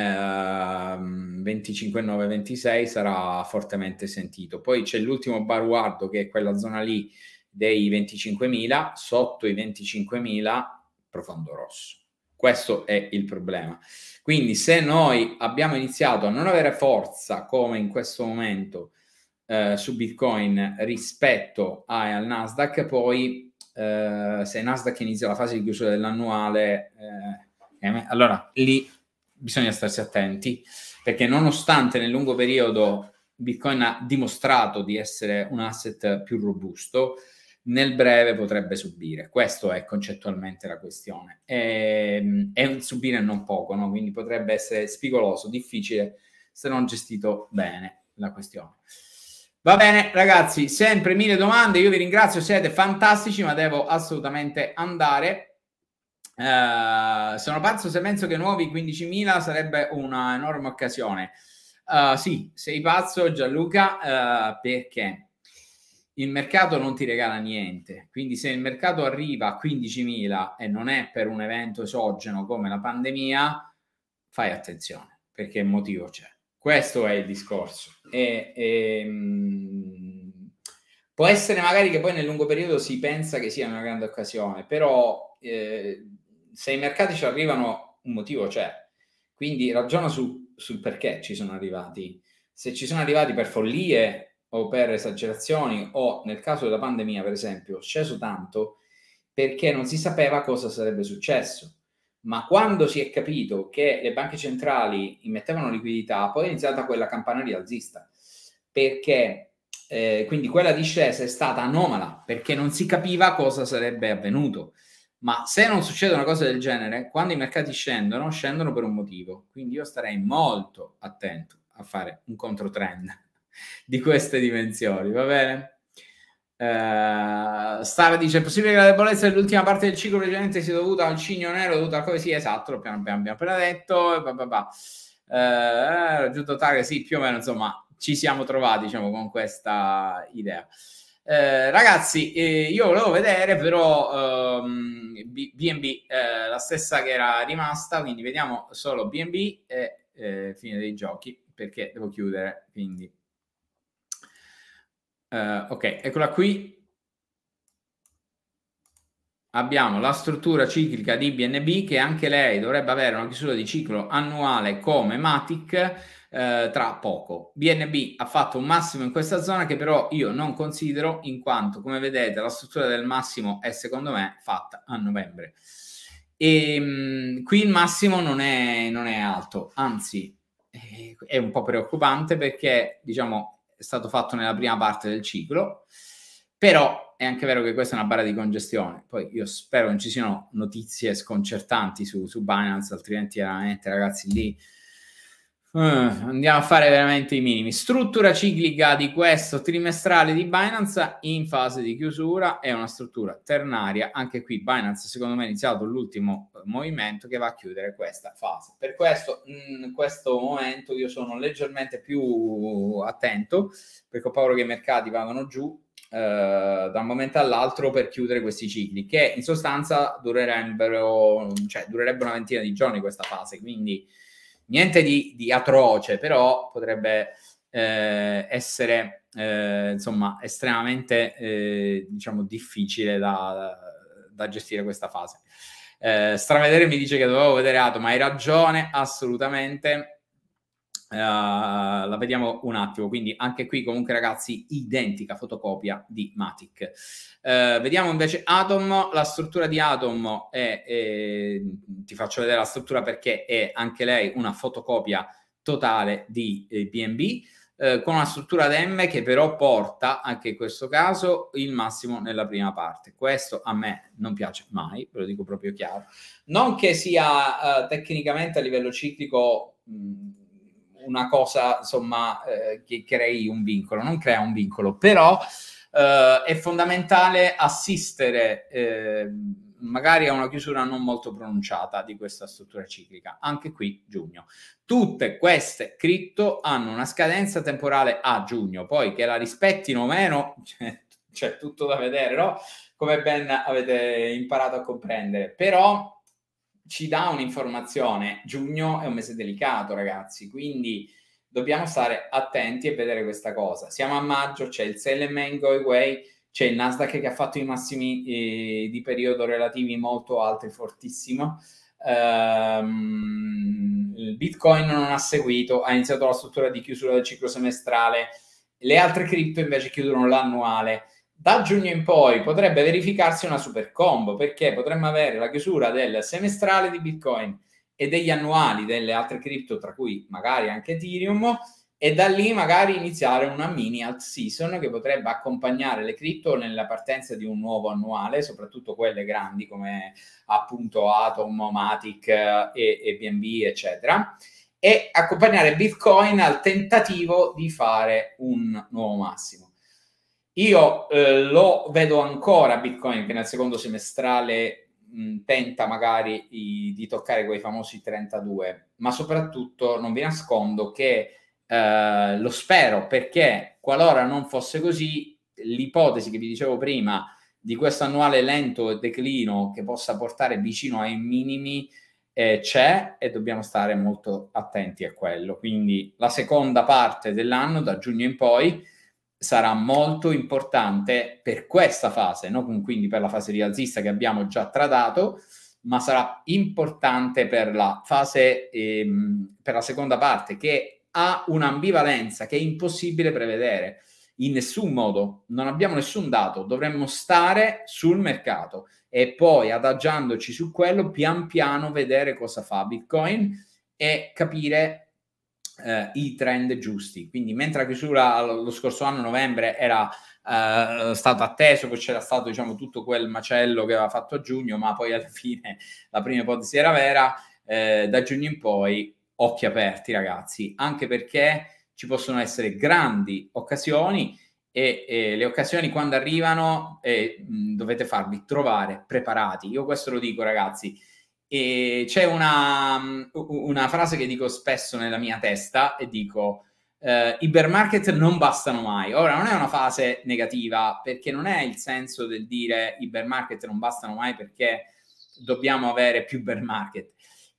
[SPEAKER 1] 25,9-26 sarà fortemente sentito. Poi c'è l'ultimo baruardo, che è quella zona lì dei 25.000, sotto i 25.000, profondo rosso. Questo è il problema. Quindi se noi abbiamo iniziato a non avere forza come in questo momento eh, su Bitcoin rispetto a, al Nasdaq, poi eh, se Nasdaq inizia la fase di chiusura dell'annuale, eh, eh, allora lì bisogna starsi attenti perché nonostante nel lungo periodo Bitcoin ha dimostrato di essere un asset più robusto, nel breve potrebbe subire. Questo è concettualmente la questione. E, è subire non poco, no? quindi potrebbe essere spigoloso, difficile se non gestito bene la questione. Va bene, ragazzi, sempre mille domande. Io vi ringrazio, siete fantastici, ma devo assolutamente andare. Uh, sono pazzo se penso che nuovi 15.000 sarebbe una enorme occasione. Uh, sì, sei pazzo Gianluca, uh, perché? il mercato non ti regala niente. Quindi se il mercato arriva a 15.000 e non è per un evento esogeno come la pandemia, fai attenzione perché il motivo c'è. Questo è il discorso. E, e, ehm, mh, può essere magari che poi nel lungo periodo si pensa che sia una grande occasione, però eh, se i mercati ci arrivano, un motivo c'è. Quindi ragiona su, sul perché ci sono arrivati. Se ci sono arrivati per follie, o per esagerazioni o nel caso della pandemia, per esempio, sceso tanto perché non si sapeva cosa sarebbe successo. Ma quando si è capito che le banche centrali immettevano liquidità, poi è iniziata quella campana rialzista, perché eh, quindi quella discesa è stata anomala, perché non si capiva cosa sarebbe avvenuto. Ma se non succede una cosa del genere, quando i mercati scendono, scendono per un motivo. Quindi io starei molto attento a fare un controtrend di queste dimensioni, va bene? Uh, eh, Star dice: È possibile che la debolezza dell'ultima parte del ciclo precedente sia dovuta al cigno nero, dovuta a così? Esatto, abbiamo, abbiamo appena detto. Bah, bah, bah. Uh, raggiunto target, sì, più o meno, insomma, ci siamo trovati, diciamo, con questa idea. Uh, ragazzi, eh, io volevo vedere però um, ehm, BNB, eh, la stessa che era rimasta, quindi vediamo solo BNB e eh, fine dei giochi perché devo chiudere. Quindi. Uh, ok, eccola qui. Abbiamo la struttura ciclica di BNB che anche lei dovrebbe avere una chiusura di ciclo annuale come Matic eh, tra poco. BNB ha fatto un massimo in questa zona che però io non considero in quanto, come vedete, la struttura del massimo è secondo me fatta a novembre. E ehm, mh, qui il massimo non è, non è alto, anzi eh, è un po' preoccupante perché diciamo è stato fatto nella prima parte del ciclo, però è anche vero che questa è una barra di congestione. Poi io spero che non ci siano notizie sconcertanti su, su Binance, altrimenti veramente ragazzi lì Uh, andiamo a fare veramente i minimi. Struttura ciclica di questo trimestrale di Binance in fase di chiusura è una struttura ternaria. Anche qui Binance secondo me ha iniziato l'ultimo eh, movimento che va a chiudere questa fase. Per questo in mm, questo momento io sono leggermente più attento perché ho paura che i mercati vadano giù eh, da un momento all'altro per chiudere questi cicli che in sostanza durerebbero, cioè durerebbe una ventina di giorni questa fase, quindi Niente di, di atroce, però potrebbe eh, essere eh, insomma estremamente eh, diciamo difficile da, da, gestire questa fase. Eh, stravedere mi dice che dovevo vedere Ato, ma hai ragione, assolutamente. Eh, la vediamo un attimo, quindi anche qui comunque ragazzi identica fotocopia di Matic. Uh, vediamo invece Atom, la struttura di Atom è, è, ti faccio vedere la struttura perché è anche lei una fotocopia totale di BNB eh, con una struttura ad M che però porta anche in questo caso il massimo nella prima parte. Questo a me non piace mai, ve lo dico proprio chiaro. Non che sia eh, tecnicamente a livello ciclico mh, una cosa insomma eh, che crei un vincolo, non crea un vincolo, però eh, è fondamentale assistere eh, magari a una chiusura non molto pronunciata di questa struttura ciclica, anche qui giugno. Tutte queste cripto hanno una scadenza temporale a giugno, poi che la rispettino o meno c'è, cioè, c'è tutto da vedere, no? Come ben avete imparato a comprendere, però ci dà un'informazione. Giugno è un mese delicato, ragazzi, quindi dobbiamo stare attenti e vedere questa cosa. Siamo a maggio, c'è il main go Away, c'è il Nasdaq che ha fatto i massimi eh, di periodo relativi molto alti, fortissimo. Um, il Bitcoin non ha seguito, ha iniziato la struttura di chiusura del ciclo semestrale. Le altre cripto invece chiudono l'annuale da giugno in poi potrebbe verificarsi una super combo perché potremmo avere la chiusura del semestrale di Bitcoin e degli annuali delle altre cripto, tra cui magari anche Ethereum, e da lì magari iniziare una mini alt season che potrebbe accompagnare le cripto nella partenza di un nuovo annuale, soprattutto quelle grandi come appunto Atom, Matic eh, e, e BNB, eccetera, e accompagnare Bitcoin al tentativo di fare un nuovo massimo. Io eh, lo vedo ancora Bitcoin che nel secondo semestrale mh, tenta magari i, di toccare quei famosi 32, ma soprattutto non vi nascondo che eh, lo spero perché qualora non fosse così, l'ipotesi che vi dicevo prima di questo annuale lento declino che possa portare vicino ai minimi eh, c'è e dobbiamo stare molto attenti a quello. Quindi la seconda parte dell'anno, da giugno in poi, sarà molto importante per questa fase, no? quindi per la fase rialzista che abbiamo già trattato, ma sarà importante per la fase, ehm, per la seconda parte, che ha un'ambivalenza che è impossibile prevedere in nessun modo, non abbiamo nessun dato, dovremmo stare sul mercato e poi adagiandoci su quello, pian piano vedere cosa fa Bitcoin e capire eh, i trend giusti. Quindi mentre la chiusura lo, scorso anno, novembre, era eh, stato atteso, poi c'era stato diciamo, tutto quel macello che aveva fatto a giugno, ma poi alla fine la prima ipotesi era vera, eh, da giugno in poi occhi aperti ragazzi, anche perché ci possono essere grandi occasioni e, e le occasioni quando arrivano eh, dovete farvi trovare preparati. Io questo lo dico ragazzi, e c'è una, una frase che dico spesso nella mia testa e dico... Uh, eh, I bear market non bastano mai. Ora non è una fase negativa perché non è il senso del dire i bear market non bastano mai perché dobbiamo avere più bear market.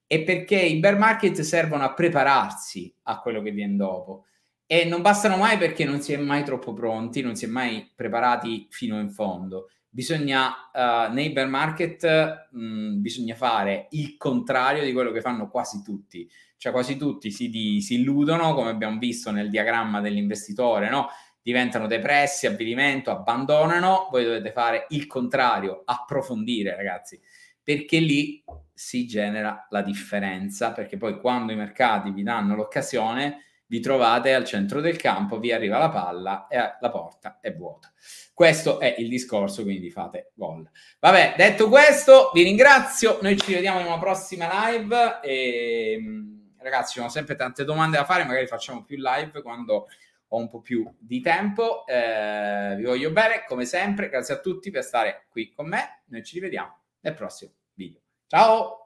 [SPEAKER 1] È perché i bear market servono a prepararsi a quello che viene dopo e non bastano mai perché non si è mai troppo pronti, non si è mai preparati fino in fondo bisogna uh, nei bear market mh, mm, bisogna fare il contrario di quello che fanno quasi tutti cioè quasi tutti si, di, si illudono come abbiamo visto nel diagramma dell'investitore no? diventano depressi, avvilimento, abbandonano voi dovete fare il contrario approfondire ragazzi perché lì si genera la differenza perché poi quando i mercati vi danno l'occasione vi trovate al centro del campo, vi arriva la palla e la porta è vuota. Questo è il discorso, quindi fate gol. Vabbè, detto questo, vi ringrazio, noi ci vediamo in una prossima live e ehm, ragazzi, ci sono sempre tante domande da fare, magari facciamo più live quando ho un po' più di tempo. Eh, vi voglio bene, come sempre, grazie a tutti per stare qui con me, noi ci rivediamo nel prossimo video. Ciao!